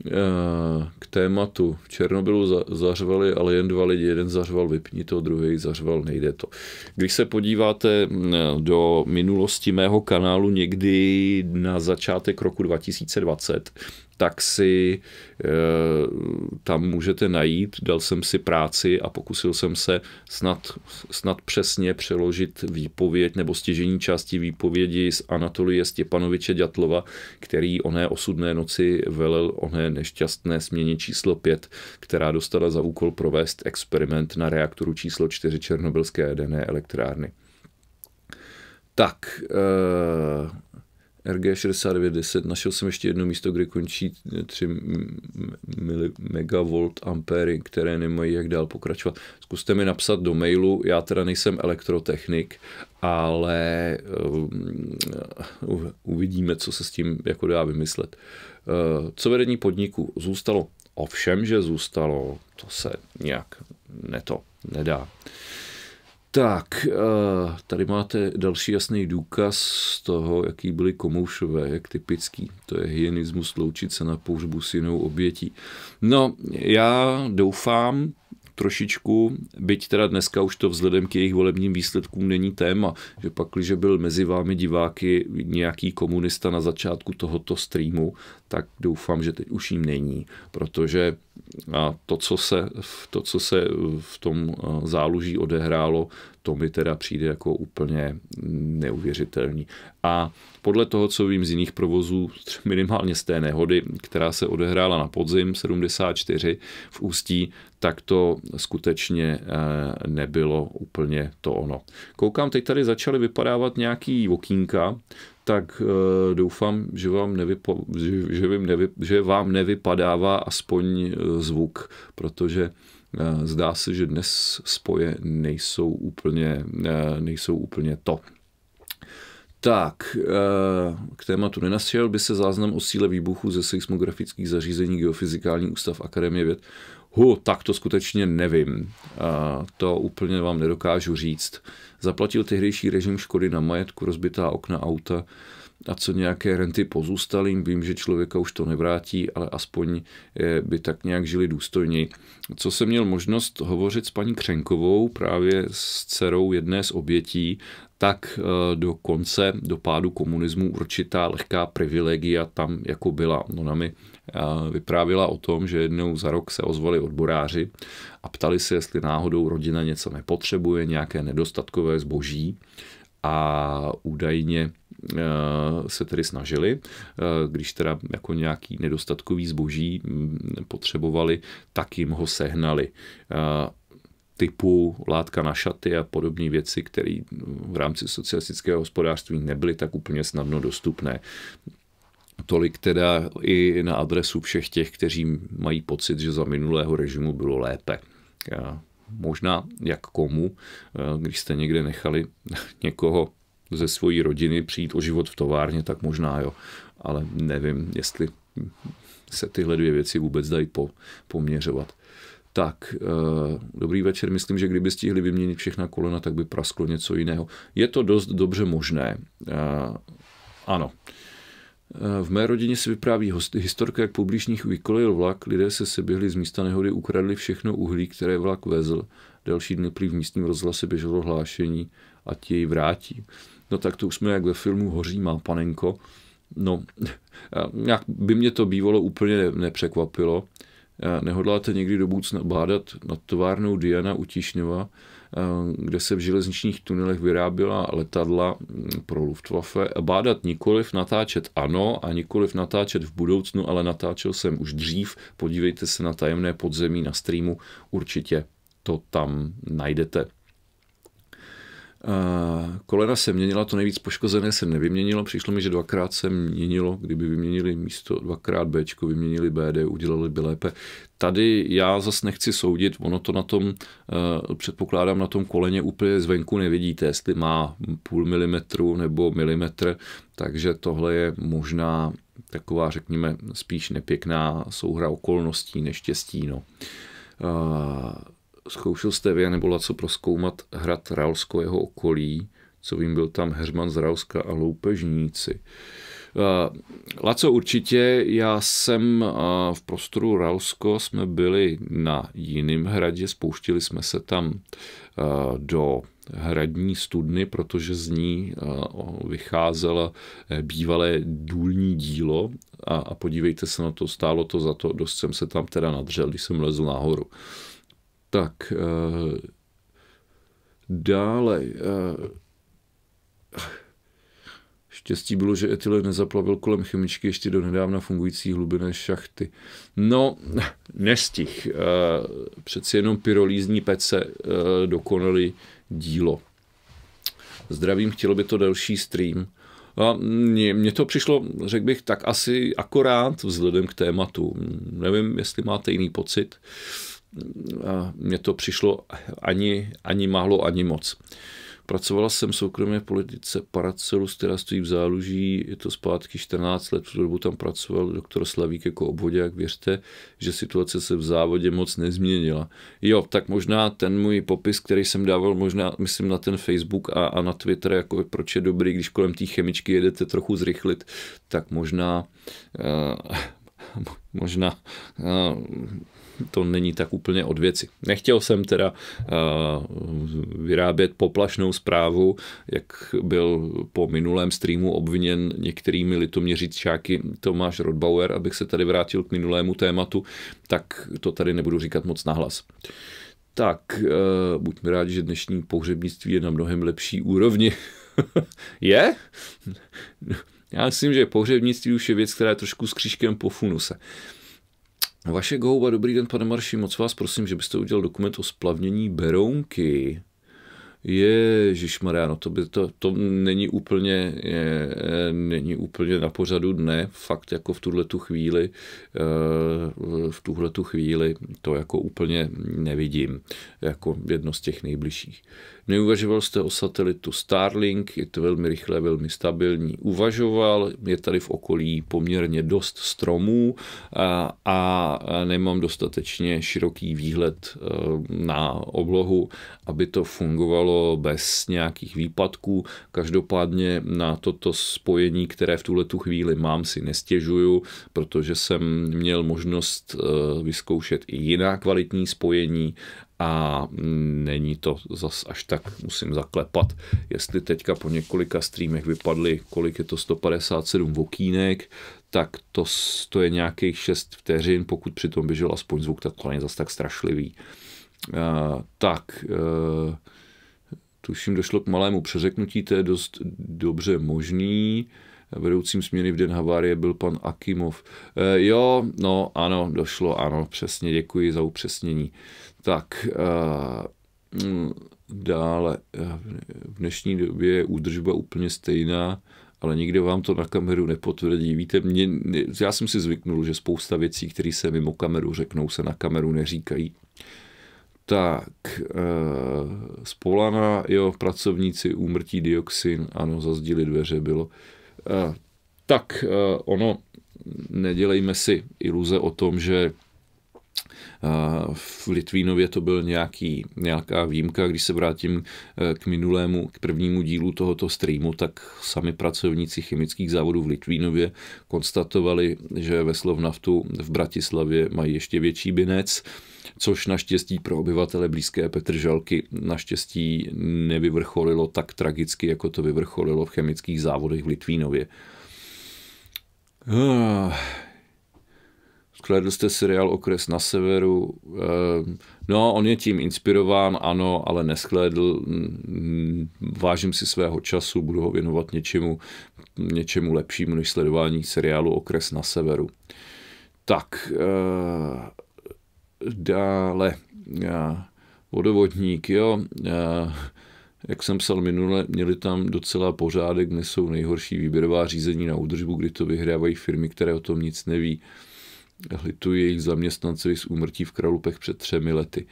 Eh, k tématu v Černobylu zařvali ale jen dva lidi. Jeden zařval vypni to, druhý zařval nejde to. Když se podíváte mm, do minulosti mého kanálu někdy na začátek roku 2020, tak si e, eh, tam můžete najít. Dal jsem si práci a pokusil jsem se snad, snad přesně přeložit výpověď nebo stěžení části výpovědi z Anatolie Stěpanoviče Dětlova, který oné osudné noci velel oné nešťastné směně číslo 5, která dostala za úkol provést experiment na reaktoru číslo 4 Černobylské jaderné elektrárny. Tak, eh, RG6910, našel jsem ještě jedno místo, kde končí 3 MV ampéry, které nemají jak dál pokračovat. Zkuste mi napsat do mailu, já teda nejsem elektrotechnik, ale uh, uvidíme, co se s tím jako dá vymyslet. Uh, co vedení podniku? Zůstalo Ovšem, že zůstalo, to se nějak neto nedá. Tak, tady máte další jasný důkaz toho, jaký byli komoušové, jak typický. To je hyenismus sloučit se na pouřbu s jinou obětí. No, já doufám, trošičku, byť teda dneska už to vzhledem k jejich volebním výsledkům není téma, že pak, když byl mezi vámi diváky nějaký komunista na začátku tohoto streamu, tak doufám, že teď už jim není, protože to, co se, to, co se v tom záluží odehrálo, to mi teda přijde jako úplně neuvěřitelný. A podle toho, co vím z jiných provozů, minimálně z té nehody, která se odehrála na podzim 74 v Ústí, tak to skutečně e, nebylo úplně to ono. Koukám, teď tady začaly vypadávat nějaký okýnka, tak uh, doufám, že vám, nevypo, že, že, vím nevy, že vám nevypadává aspoň eh, zvuk, protože uh, zdá se, že dnes spoje nejsou úplně, uh, nejsou úplně to. Tak, k tématu nenastřel by se záznam o síle výbuchu ze seismografických zařízení Geofyzikální ústav Akademie věd. Hu, tak to skutečně nevím. To úplně vám nedokážu říct. Zaplatil tehdejší režim škody na majetku, rozbitá okna auta a co nějaké renty pozůstalým. Vím, že člověka už to nevrátí, ale aspoň eh, by tak nějak žili důstojněji. Co jsem měl možnost hovořit s paní Křenkovou, právě s dcerou jedné z obětí, tak eh, do konce, do pádu komunismu určitá lehká privilegia tam jako byla. Ona mi vyprávila o tom, že jednou za rok se ozvali odboráři a ptali se, jestli náhodou rodina něco nepotřebuje, nějaké nedostatkové zboží a údajně e, se tedy snažili, e, když teda jako nějaký nedostatkový zboží potřebovali, tak jim ho sehnali e, typu látka na šaty a podobné věci, které v rámci socialistického hospodářství nebyly tak úplně snadno dostupné. Tolik teda i na adresu všech těch, kteří mají pocit, že za minulého režimu bylo lépe. Možná jak komu, eh, když jste někde nechali někoho ze své rodiny přijít o život v továrně, tak možná jo. Ale nevím, jestli se tyhle dvě věci vůbec dají po, poměřovat. Tak, eh, dobrý večer. Myslím, že kdyby stihli vyměnit všechna kolena, tak by prasklo něco jiného. Je to dost dobře možné. Eh, ano. Eh, v mé rodině se vypráví historka, jak publičních vykolil vlak, lidé se seběhli z místa nehody, ukradli všechno uhlí, které vlak vezl. Další dny prý v místním rozhlase běželo hlášení, a ti jej vrátí. No tak to už jsme jak ve filmu Hoří má panenko. No, jak by mě to bývalo úplně nepřekvapilo. Eh, nehodláte někdy do budoucna bádat nad továrnou Diana Utišňova, Eh, kde se v železničních tunelech vyráběla letadla mm, pro Luftwaffe. Bádat nikoliv, natáčet ano a nikoliv natáčet v budoucnu, ale natáčel jsem už dřív. Podívejte se na tajemné podzemí na streamu, určitě to tam najdete. Kolena se měnila, to nejvíc poškozené se nevyměnilo. Přišlo mi, že dvakrát se měnilo, kdyby vyměnili místo dvakrát B, vyměnili BD, udělali by lépe. Tady já zase nechci soudit, ono to na tom, eh, předpokládám, na tom koleně úplně zvenku nevidíte, jestli má půl milimetru nebo milimetr, takže tohle je možná taková, řekněme, spíš nepěkná souhra okolností, neštěstí. No. Eh, zkoušel jste, vy nebo co proskoumat hrad Ralsko jeho okolí, co vím, byl tam Hermann z Rauska a loupežníci. Eh, Laco, určitě, já jsem eh, v prostoru Ralsko, jsme byli na jiném hradě, spouštili jsme se tam eh, do hradní studny, protože z ní vycházelo bývalé důlní dílo a, a podívejte se na to, stálo to za to, dost jsem se tam teda nadřel, když jsem lezl nahoru. Tak, eh, dále. Eh, štěstí bylo, že etyle nezaplavil kolem chemičky ještě do nedávna fungující hlubinné šachty. No, nestih. Eh, přeci jenom pyrolízní pece dokonali dílo. Zdravím, chtělo by to další stream. A mně to přišlo, řekl bych, tak asi akorát vzhledem k tématu. Nevím, jestli máte jiný pocit. Uh, a mně to přišlo ani, ani málo, ani moc. Pracovala jsem soukromě v politice Paracelus, která stojí v záluží, je to zpátky 14 let, v tu dobu tam pracoval doktor Slavík jako obvodě, jak věřte, že situace se v závodě moc nezměnila. Jo, tak možná ten můj popis, který jsem dával, možná myslím na ten Facebook a, a na Twitter, jako proč je dobrý, když kolem té chemičky jedete trochu zrychlit, tak možná, uh, možná uh, to není tak úplně od věci. Nechtěl jsem teda eh, vyrábět poplašnou zprávu, jak byl po minulém streamu obviněn některými litoměřičáky Tomáš Rodbauer, abych se tady vrátil k minulému tématu, tak to tady nebudu říkat moc nahlas. Tak, eh, buďme rádi, že dnešní pohřebnictví je na mnohem lepší úrovni. je? Já myslím, že pohřebnictví už je věc, která je trošku s křížkem po funuse. No vaše Gouba, dobrý den, pane Marši, moc vás prosím, že byste udělal dokument o splavnění Berounky. Ježíš Mariano, to, by to, to není, úplně, je, není úplně na pořadu dne, fakt jako v tuhle tu chvíli, eh, v tuhle tu chvíli to jako úplně nevidím, jako jedno z těch nejbližších. Neuvažoval jste o satelitu Starlink, je to velmi rychlé, velmi stabilní. Uvažoval, je tady v okolí poměrně dost stromů a, a nemám dostatečně široký výhled eh, na oblohu, aby to fungovalo bez nějakých výpadků. Každopádně na toto spojení, které v tuhle tu chvíli mám, si nestěžuju, protože jsem měl možnost eh, vyzkoušet i jiná kvalitní spojení a není to zas až tak, musím zaklepat, jestli teďka po několika streamech vypadly, kolik je to 157 vokínek, tak to, to je nějakých 6 vteřin, pokud přitom běžel aspoň zvuk, tak to není zas tak strašlivý. Uh, tak uh, Tuším, došlo k malému přeřeknutí, to je dost dobře možný. Vedoucím směny v den havárie byl pan Akimov. E, jo, no, ano, došlo, ano, přesně, děkuji za upřesnění. Tak, e, mm, dále, e, v dnešní době je údržba úplně stejná, ale nikdo vám to na kameru nepotvrdí. Víte, mě, já jsem si zvyknul, že spousta věcí, které se mimo kameru řeknou, se na kameru neříkají tak e, z Polana, jo, pracovníci úmrtí dioxin, ano, zazdíli dveře bylo. Eh, tak eh, ono, nedělejme si iluze o tom, že v Litvínově to byl nějaký, nějaká výjimka. Když se vrátím k minulému, k prvnímu dílu tohoto streamu, tak sami pracovníci chemických závodů v Litvínově konstatovali, že ve Slovnaftu v Bratislavě mají ještě větší binec což naštěstí pro obyvatele blízké Petržalky naštěstí nevyvrcholilo tak tragicky, jako to vyvrcholilo v chemických závodech v Litvínově. Ah. Skládl jste seriál Okres na severu. Eh, no, on je tím inspirován, ano, ale neskládl. Mm, vážím si svého času, budu ho věnovat něčemu, něčemu lepšímu než sledování seriálu Okres na severu. Tak, eh, dále vodovodník, jo, jak jsem psal minule, měli tam docela pořádek, nesou nejhorší výběrová řízení na údržbu, kdy to vyhrávají firmy, které o tom nic neví lituji jejich zaměstnanci z úmrtí v Kralupech před třemi lety.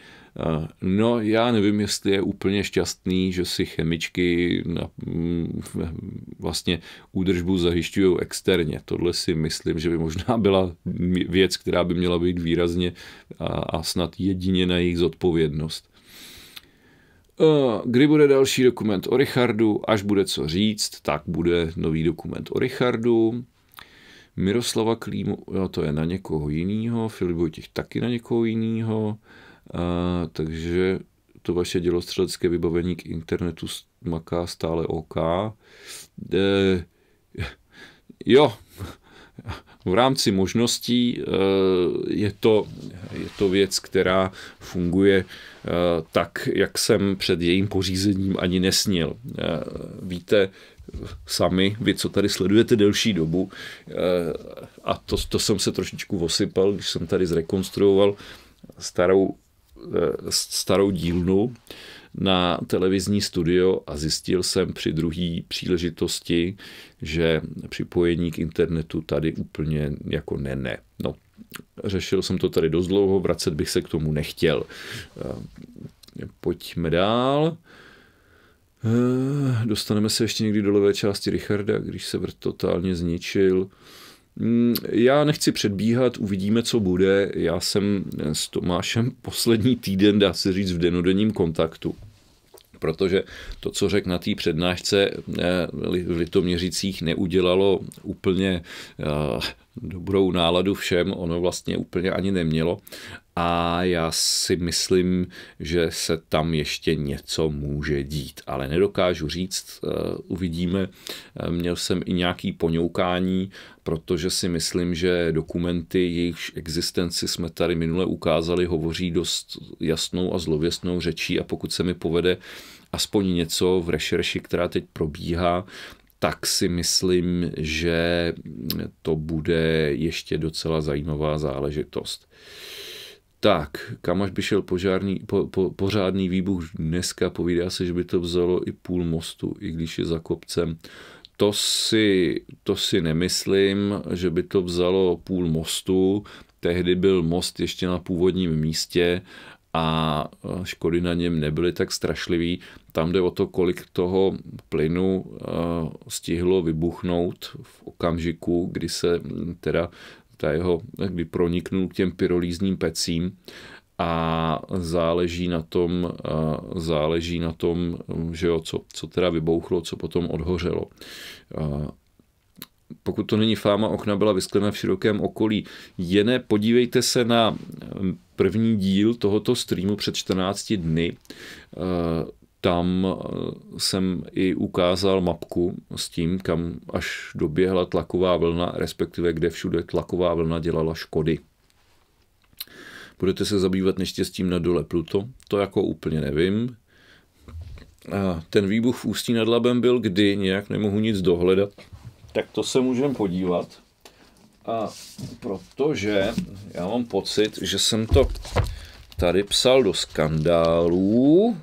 No, já nevím, jestli je úplně šťastný, že si chemičky na, mm, vlastně údržbu zajišťují externě. Tohle si myslím, že by možná byla věc, která by měla být výrazně a, a snad jedině na jejich zodpovědnost. Kdy bude další dokument o Richardu, až bude co říct, tak bude nový dokument o Richardu. Miroslava Klímu, jo, to je na někoho jiného, Filip Vojtěch taky na někoho jiného, takže to vaše dělostřelecké vybavení k internetu maká stále OK. E, jo, v rámci možností e, je to, je to věc, která funguje e, tak, jak jsem před jejím pořízením ani nesnil. E, víte, sami, vy, co tady sledujete delší dobu, eh, a to, to jsem se trošičku osypal, když jsem tady zrekonstruoval starou, eh, starou dílnu na televizní studio a zjistil jsem při druhé příležitosti, že připojení k internetu tady úplně jako ne, ne. No, řešil jsem to tady dost dlouho, vracet bych se k tomu nechtěl. Eh, pojďme dál. Eh, dostaneme se ještě někdy do levé části Richarda, když se vrt totálně zničil. Mm, já nechci předbíhat, uvidíme, co bude. Já jsem s Tomášem poslední týden, dá se říct, v denodenním kontaktu. Protože to, co řekl na té přednášce v eh, Litoměřicích, neudělalo úplně eh, dobrou náladu všem, ono vlastně úplně ani nemělo. A já si myslím, že se tam ještě něco může dít, ale nedokážu říct, eh, uvidíme. Eh, měl jsem i nějaký poňoukání, protože si myslím, že dokumenty, jejichž existenci jsme tady minule ukázali, hovoří dost jasnou a zlověstnou řečí a pokud se mi povede aspoň něco v rešerši, která teď probíhá, tak si myslím, že to bude ještě docela zajímavá záležitost. Tak, kam až by šel požárný, po, po, pořádný výbuch dneska, povídá se, že by to vzalo i půl mostu, i když je za kopcem. To si, to si nemyslím, že by to vzalo půl mostu. Tehdy byl most ještě na původním místě a škody na něm nebyly tak strašlivý. Tam jde o to, kolik toho plynu eh, stihlo vybuchnout v okamžiku, kdy se mm, teda ta jeho, kdy proniknul k těm pyrolízním pecím a záleží na tom, eh, záleží na tom, že jo, co, co teda vybouchlo, co potom odhořelo. Eh, pokud to není fáma okna byla vysklena v širokém okolí. Jené, podívejte se na eh, první díl tohoto streamu před 14 dny. Eh, tam eh, jsem i ukázal mapku s tím, kam až doběhla tlaková vlna, respektive kde všude tlaková vlna dělala škody. Budete se zabývat neštěstím na dole Pluto? To jako úplně nevím. Ten výbuch v Ústí nad Labem byl kdy, nějak nemohu nic dohledat tak to se můžeme podívat. A protože já mám pocit, že jsem to tady psal do skandálů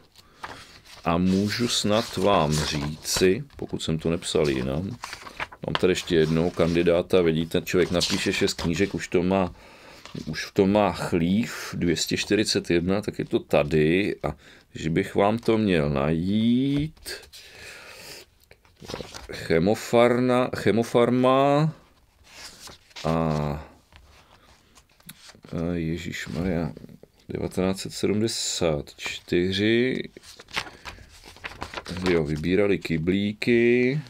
a můžu snad vám říci, pokud jsem to nepsal jinam, mám tady ještě jednou kandidáta, vidíte, člověk napíše šest knížek, už to má už v tom má chlív 241, tak je to tady a že bych vám to měl najít, chemofarna, chemofarma a Ježíš Maria 1974 jo, vybírali kyblíky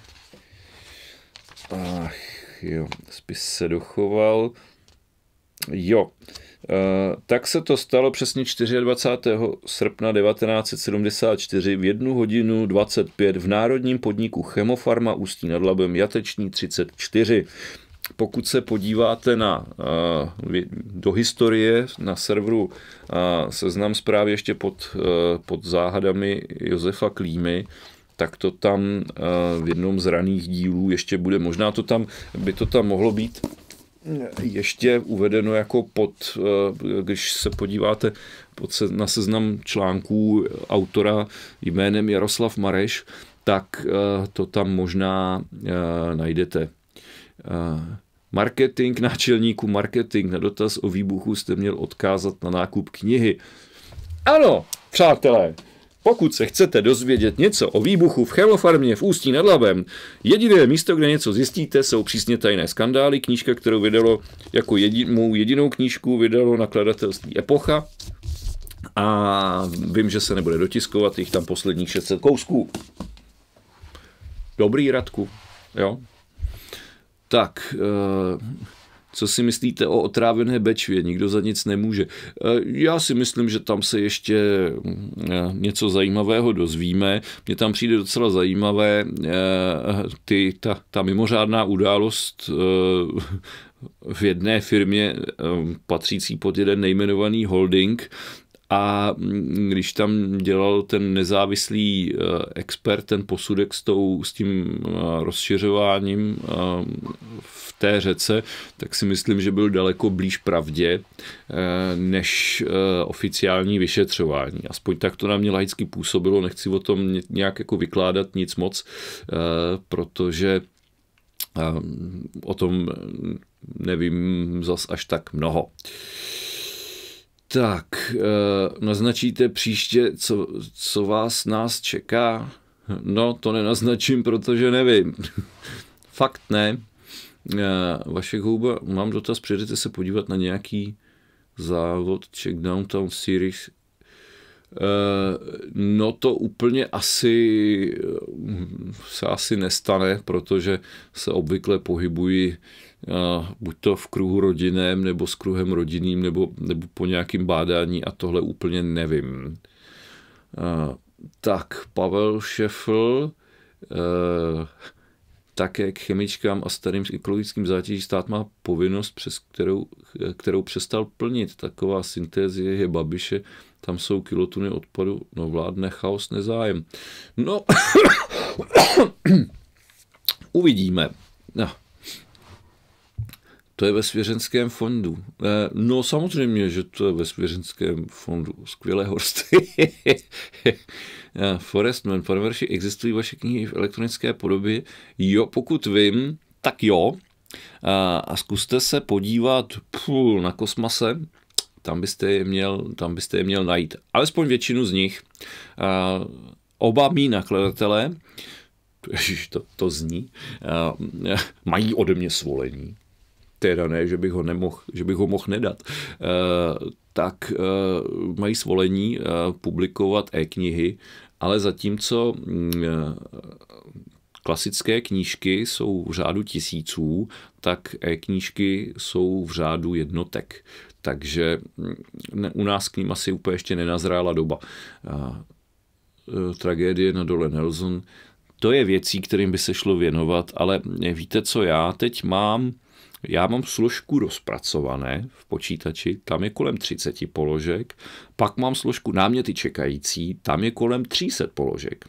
ach jo, spis se dochoval jo, Eh, tak se to stalo přesně 24. srpna 1974 v 1 hodinu 25 v národním podniku Chemofarma Ústí nad Labem Jateční 34 pokud se podíváte na, eh, do historie na serveru eh, seznam zprávy ještě pod, pod záhadami Josefa Klímy, tak to tam v jednom z raných dílů ještě bude. Možná to tam, by to tam mohlo být ještě uvedeno jako pod, eh, když se podíváte pod se, na seznam článků autora jménem Jaroslav Mareš, tak eh, to tam možná eh, najdete. Marketing náčelníku marketing na dotaz o výbuchu jste měl odkázat na nákup knihy. Ano, přátelé, pokud se chcete dozvědět něco o výbuchu v chelofarmě v Ústí nad Labem, jediné místo, kde něco zjistíte, jsou přísně tajné skandály, knížka, kterou vydalo jako jedin, mou jedinou knížku, vydalo nakladatelství Epocha a vím, že se nebude dotiskovat, jich tam posledních 600 kousků. Dobrý, Radku, jo? Tak, eh, co si myslíte o otrávené Bečvě? Nikdo za nic nemůže. E, já si myslím, že tam se ještě mm, e, něco zajímavého dozvíme. Mně tam přijde docela zajímavé e, ty, ta, ta mimořádná událost v jedné firmě patřící pod jeden nejmenovaný holding, a když tam dělal ten nezávislý eh, expert ten posudek s, tou, s tím eh, rozšiřováním eh, v té řece, tak si myslím, že byl daleko blíž pravdě než oficiální vyšetřování. Aspoň tak to na mě laicky působilo, nechci o tom nějak jako vykládat nic moc, protože o tom nevím zas až tak mnoho. Tak, e, naznačíte příště, co, co vás nás čeká? No, to nenaznačím, protože nevím. Fakt ne. E, eh, Vaše Houba, mám dotaz, přijdete se podívat na nějaký závod Check Downtown Series? E, no to úplně asi se asi nestane, protože se obvykle pohybují buď to v kruhu rodinném, nebo s kruhem rodinným, nebo, nebo po nějakém bádání a tohle úplně nevím. Tak, Pavel Šefl, e, také k chemičkám a starým ekologickým zátěží stát má povinnost, přes kterou, kterou přestal plnit. Taková syntézie je babiše, tam jsou kilotuny odpadu, no vládne chaos, nezájem. No, uvidíme. No. To je ve svěřenském fondu. Eh, no samozřejmě, že to je ve svěřenském fondu. Skvělé horsty. Eh, Forestman, pane Verši, existují vaše knihy v elektronické podobě? Jo, pokud vím, tak jo. Eh, a, zkuste se podívat půl na kosmase, tam byste je měl, tam byste je měl najít. Alespoň většinu z nich. oba mý nakladatelé, Ježiš, to, to zní, mají ode mě svolení teda ne, že bych ho, nemoh, že bych ho mohl nedat, eh, tak eh, mají svolení eh, publikovat e-knihy, ale zatímco mm, klasické knížky jsou v řádu tisíců, tak e-knížky jsou v řádu jednotek. Takže mm, ne, u nás k ním asi úplně ještě nenazrála doba. tragédie na dole Nelson, to je věcí, kterým by se šlo věnovat, ale víte co, já teď mám já mám složku rozpracované v počítači, tam je kolem 30 položek, pak mám složku náměty čekající, tam je kolem 300 položek.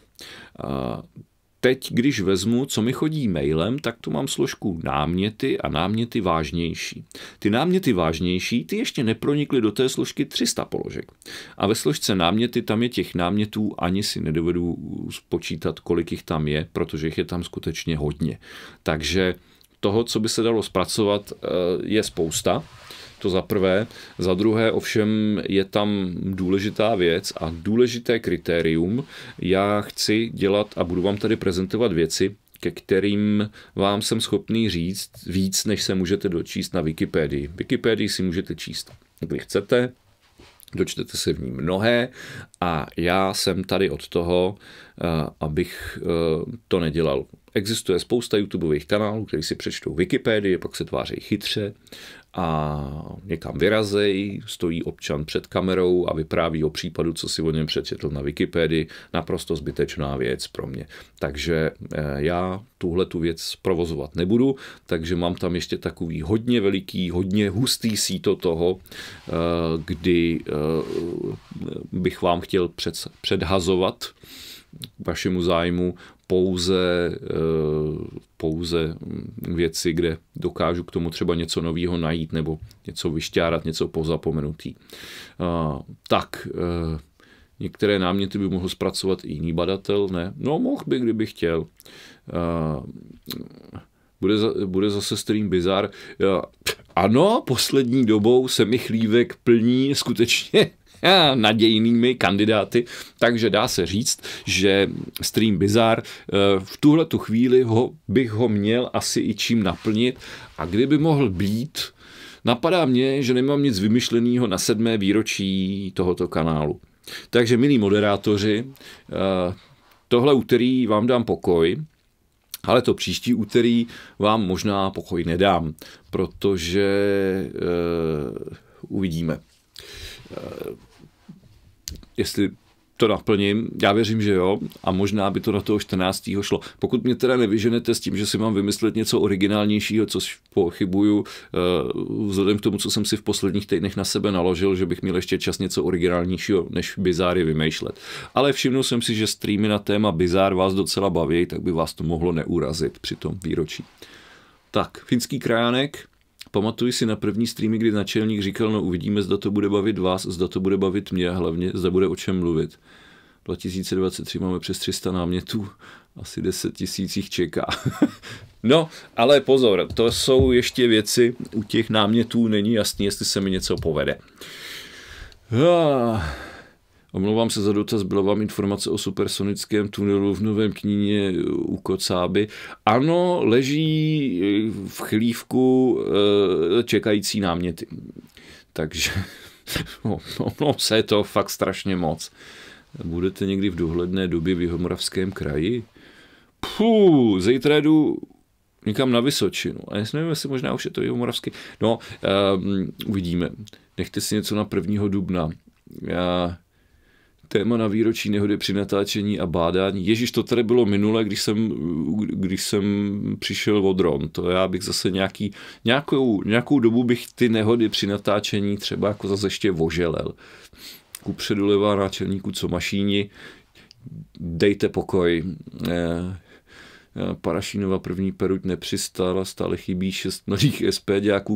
Teď, když vezmu, co mi chodí mailem, tak tu mám složku náměty a náměty vážnější. Ty náměty vážnější, ty ještě nepronikly do té složky 300 položek. A ve složce náměty tam je těch námětů, ani si nedovedu spočítat, kolik jich tam je, protože jich je tam skutečně hodně. Takže toho, co by se dalo zpracovat, eh, je spousta. To za prvé. Za druhé ovšem je tam důležitá věc a důležité kritérium. Já chci dělat a budu vám tady prezentovat věci, ke kterým vám jsem schopný říct víc, než se můžete dočíst na Wikipedii. Wikipedii si můžete číst, kdy chcete, dočtete si v ní mnohé a já jsem tady od toho, eh, abych eh, to nedělal. Existuje spousta YouTubeových kanálů, který si přečtou Wikipedii, pak se tváří chytře a někam vyrazej, stojí občan před kamerou a vypráví o případu, co si o něm přečetl na Wikipedii. Naprosto zbytečná věc pro mě. Takže eh, já tuhle tu věc provozovat nebudu, takže mám tam ještě takový hodně veliký, hodně hustý síto toho, eh, kdy eh, bych vám chtěl předhazovat vašemu zájmu pouze, eh, pouze věci, kde dokážu k tomu třeba něco nového najít nebo něco vyšťárat, něco pozapomenutý. Tak, eh, některé náměty by mohl zpracovat i jiný badatel, ne? No, mohl by, kdyby chtěl. Bude, bude zase stream bizar. Ano, poslední dobou se mi chlívek plní skutečně nadějnými kandidáty, takže dá se říct, že Stream Bizar eh, v tuhle tu chvíli ho, bych ho měl asi i čím naplnit a kdyby mohl být, napadá mě, že nemám nic vymyšleného na sedmé výročí tohoto kanálu. Takže milí moderátoři, eh, tohle úterý vám dám pokoj, ale to příští úterý vám možná pokoj nedám, protože e, uvidíme. E, jestli to naplním, já věřím, že jo, a možná by to na toho 14. šlo. Pokud mě teda nevyženete s tím, že si mám vymyslet něco originálnějšího, což pochybuju, eh, vzhledem k tomu, co jsem si v posledních týdnech na sebe naložil, že bych měl ještě čas něco originálnějšího, než bizáry vymýšlet. Ale všimnul jsem si, že streamy na téma bizár vás docela baví, tak by vás to mohlo neurazit při tom výročí. Tak, finský krajánek, pamatuji si na první streamy, kdy načelník říkal, no uvidíme, zda to bude bavit vás, zda to bude bavit mě a hlavně, zda bude o čem mluvit. 2023 máme přes 300 námětů, asi 10 tisících čeká. no, ale pozor, to jsou ještě věci, u těch námětů není jasný, jestli se mi něco povede. Ah. Omlouvám se za dotaz, byla vám informace o supersonickém tunelu v Novém kníně eh, u Kocáby. Ano, leží eh, v chlívku eh, čekající náměty. Takže no, no, no, se je to fakt strašně moc. Budete někdy v dohledné době v Jihomoravském kraji? Pů, zítra jdu někam na Vysočinu. A nevím, jestli možná už je to Jihomoravský. No, um, uvidíme. Nechte si něco na 1. dubna. Já téma na výročí nehody při natáčení a bádání. Ježíš, to tady bylo minule, když jsem, když jsem přišel od dron. To já bych zase nějaký, nějakou, nějakou dobu bych ty nehody při natáčení třeba jako zase ještě voželel. Kupředu levá náčelníku, co mašíni, dejte pokoj. Eh, eh Parašínova první peruť nepřistála, stále chybí šest nových SP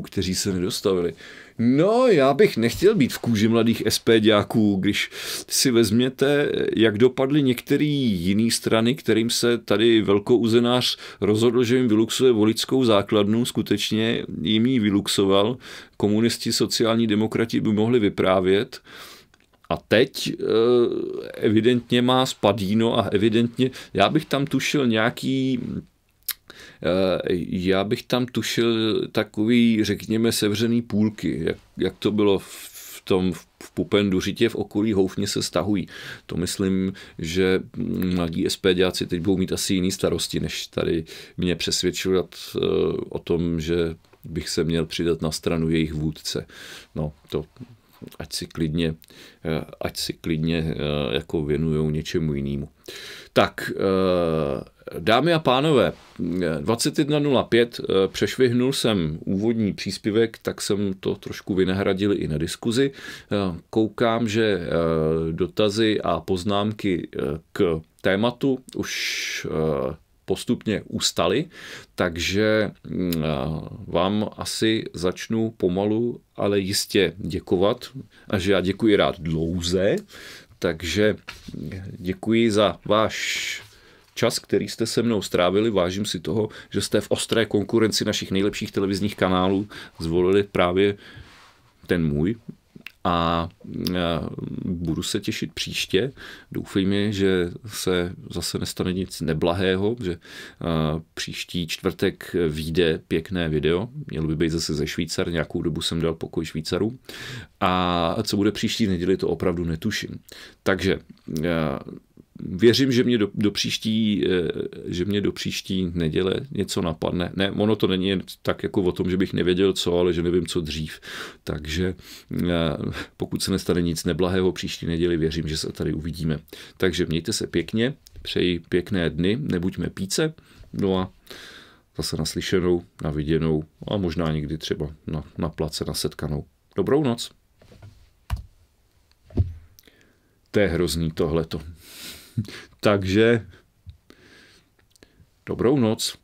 kteří se nedostavili. No, já bych nechtěl být v kůži mladých SPDáků, když si vezměte, jak dopadly některé jiné strany, kterým se tady uzenář rozhodl, že jim vyluxuje voličskou základnu, skutečně jim ji vyluxoval. Komunisti, sociální demokrati by mohli vyprávět. A teď eh, evidentně má spadíno a evidentně, já bych tam tušil nějaký Eh, já bych tam tušil takový, řekněme, sevřený půlky, jak, jak to bylo v tom v pupen v okolí houfně se stahují. To myslím, že mladí SPDáci teď budou mít asi jiný starosti, než tady mě přesvědčovat eh, o tom, že bych se měl přidat na stranu jejich vůdce. No, to ať si klidně, eh, ať si klidně eh, jako věnujou něčemu jinému. Tak, eh, dámy a pánové, 21.05 přešvihnul jsem úvodní příspěvek, tak jsem to trošku vynahradil i na diskuzi. Koukám, že dotazy a poznámky k tématu už postupně ustaly, takže mm, vám asi začnu pomalu, ale jistě děkovat a že já děkuji rád dlouze, takže děkuji za váš čas, který jste se mnou strávili. Vážím si toho, že jste v ostré konkurenci našich nejlepších televizních kanálů zvolili právě ten můj a budu se těšit příště. Doufejme, že se zase nestane nic neblahého, že příští čtvrtek vyjde pěkné video. Měl by být zase ze Švýcar, nějakou dobu jsem dal pokoj Švýcarů. A co bude příští neděli, to opravdu netuším. Takže věřím, že mě do, do příští, eh, že mě do příští neděle něco napadne. Ne, ono to není jen tak jako o tom, že bych nevěděl co, ale že nevím co dřív. Takže eh, pokud se nestane nic neblahého příští neděli, věřím, že se tady uvidíme. Takže mějte se pěkně, přeji pěkné dny, nebuďme píce, no a zase naslyšenou, naviděnou a možná někdy třeba na, na place nasetkanou. Dobrou noc. To je hrozný tohleto. Takže dobrou noc.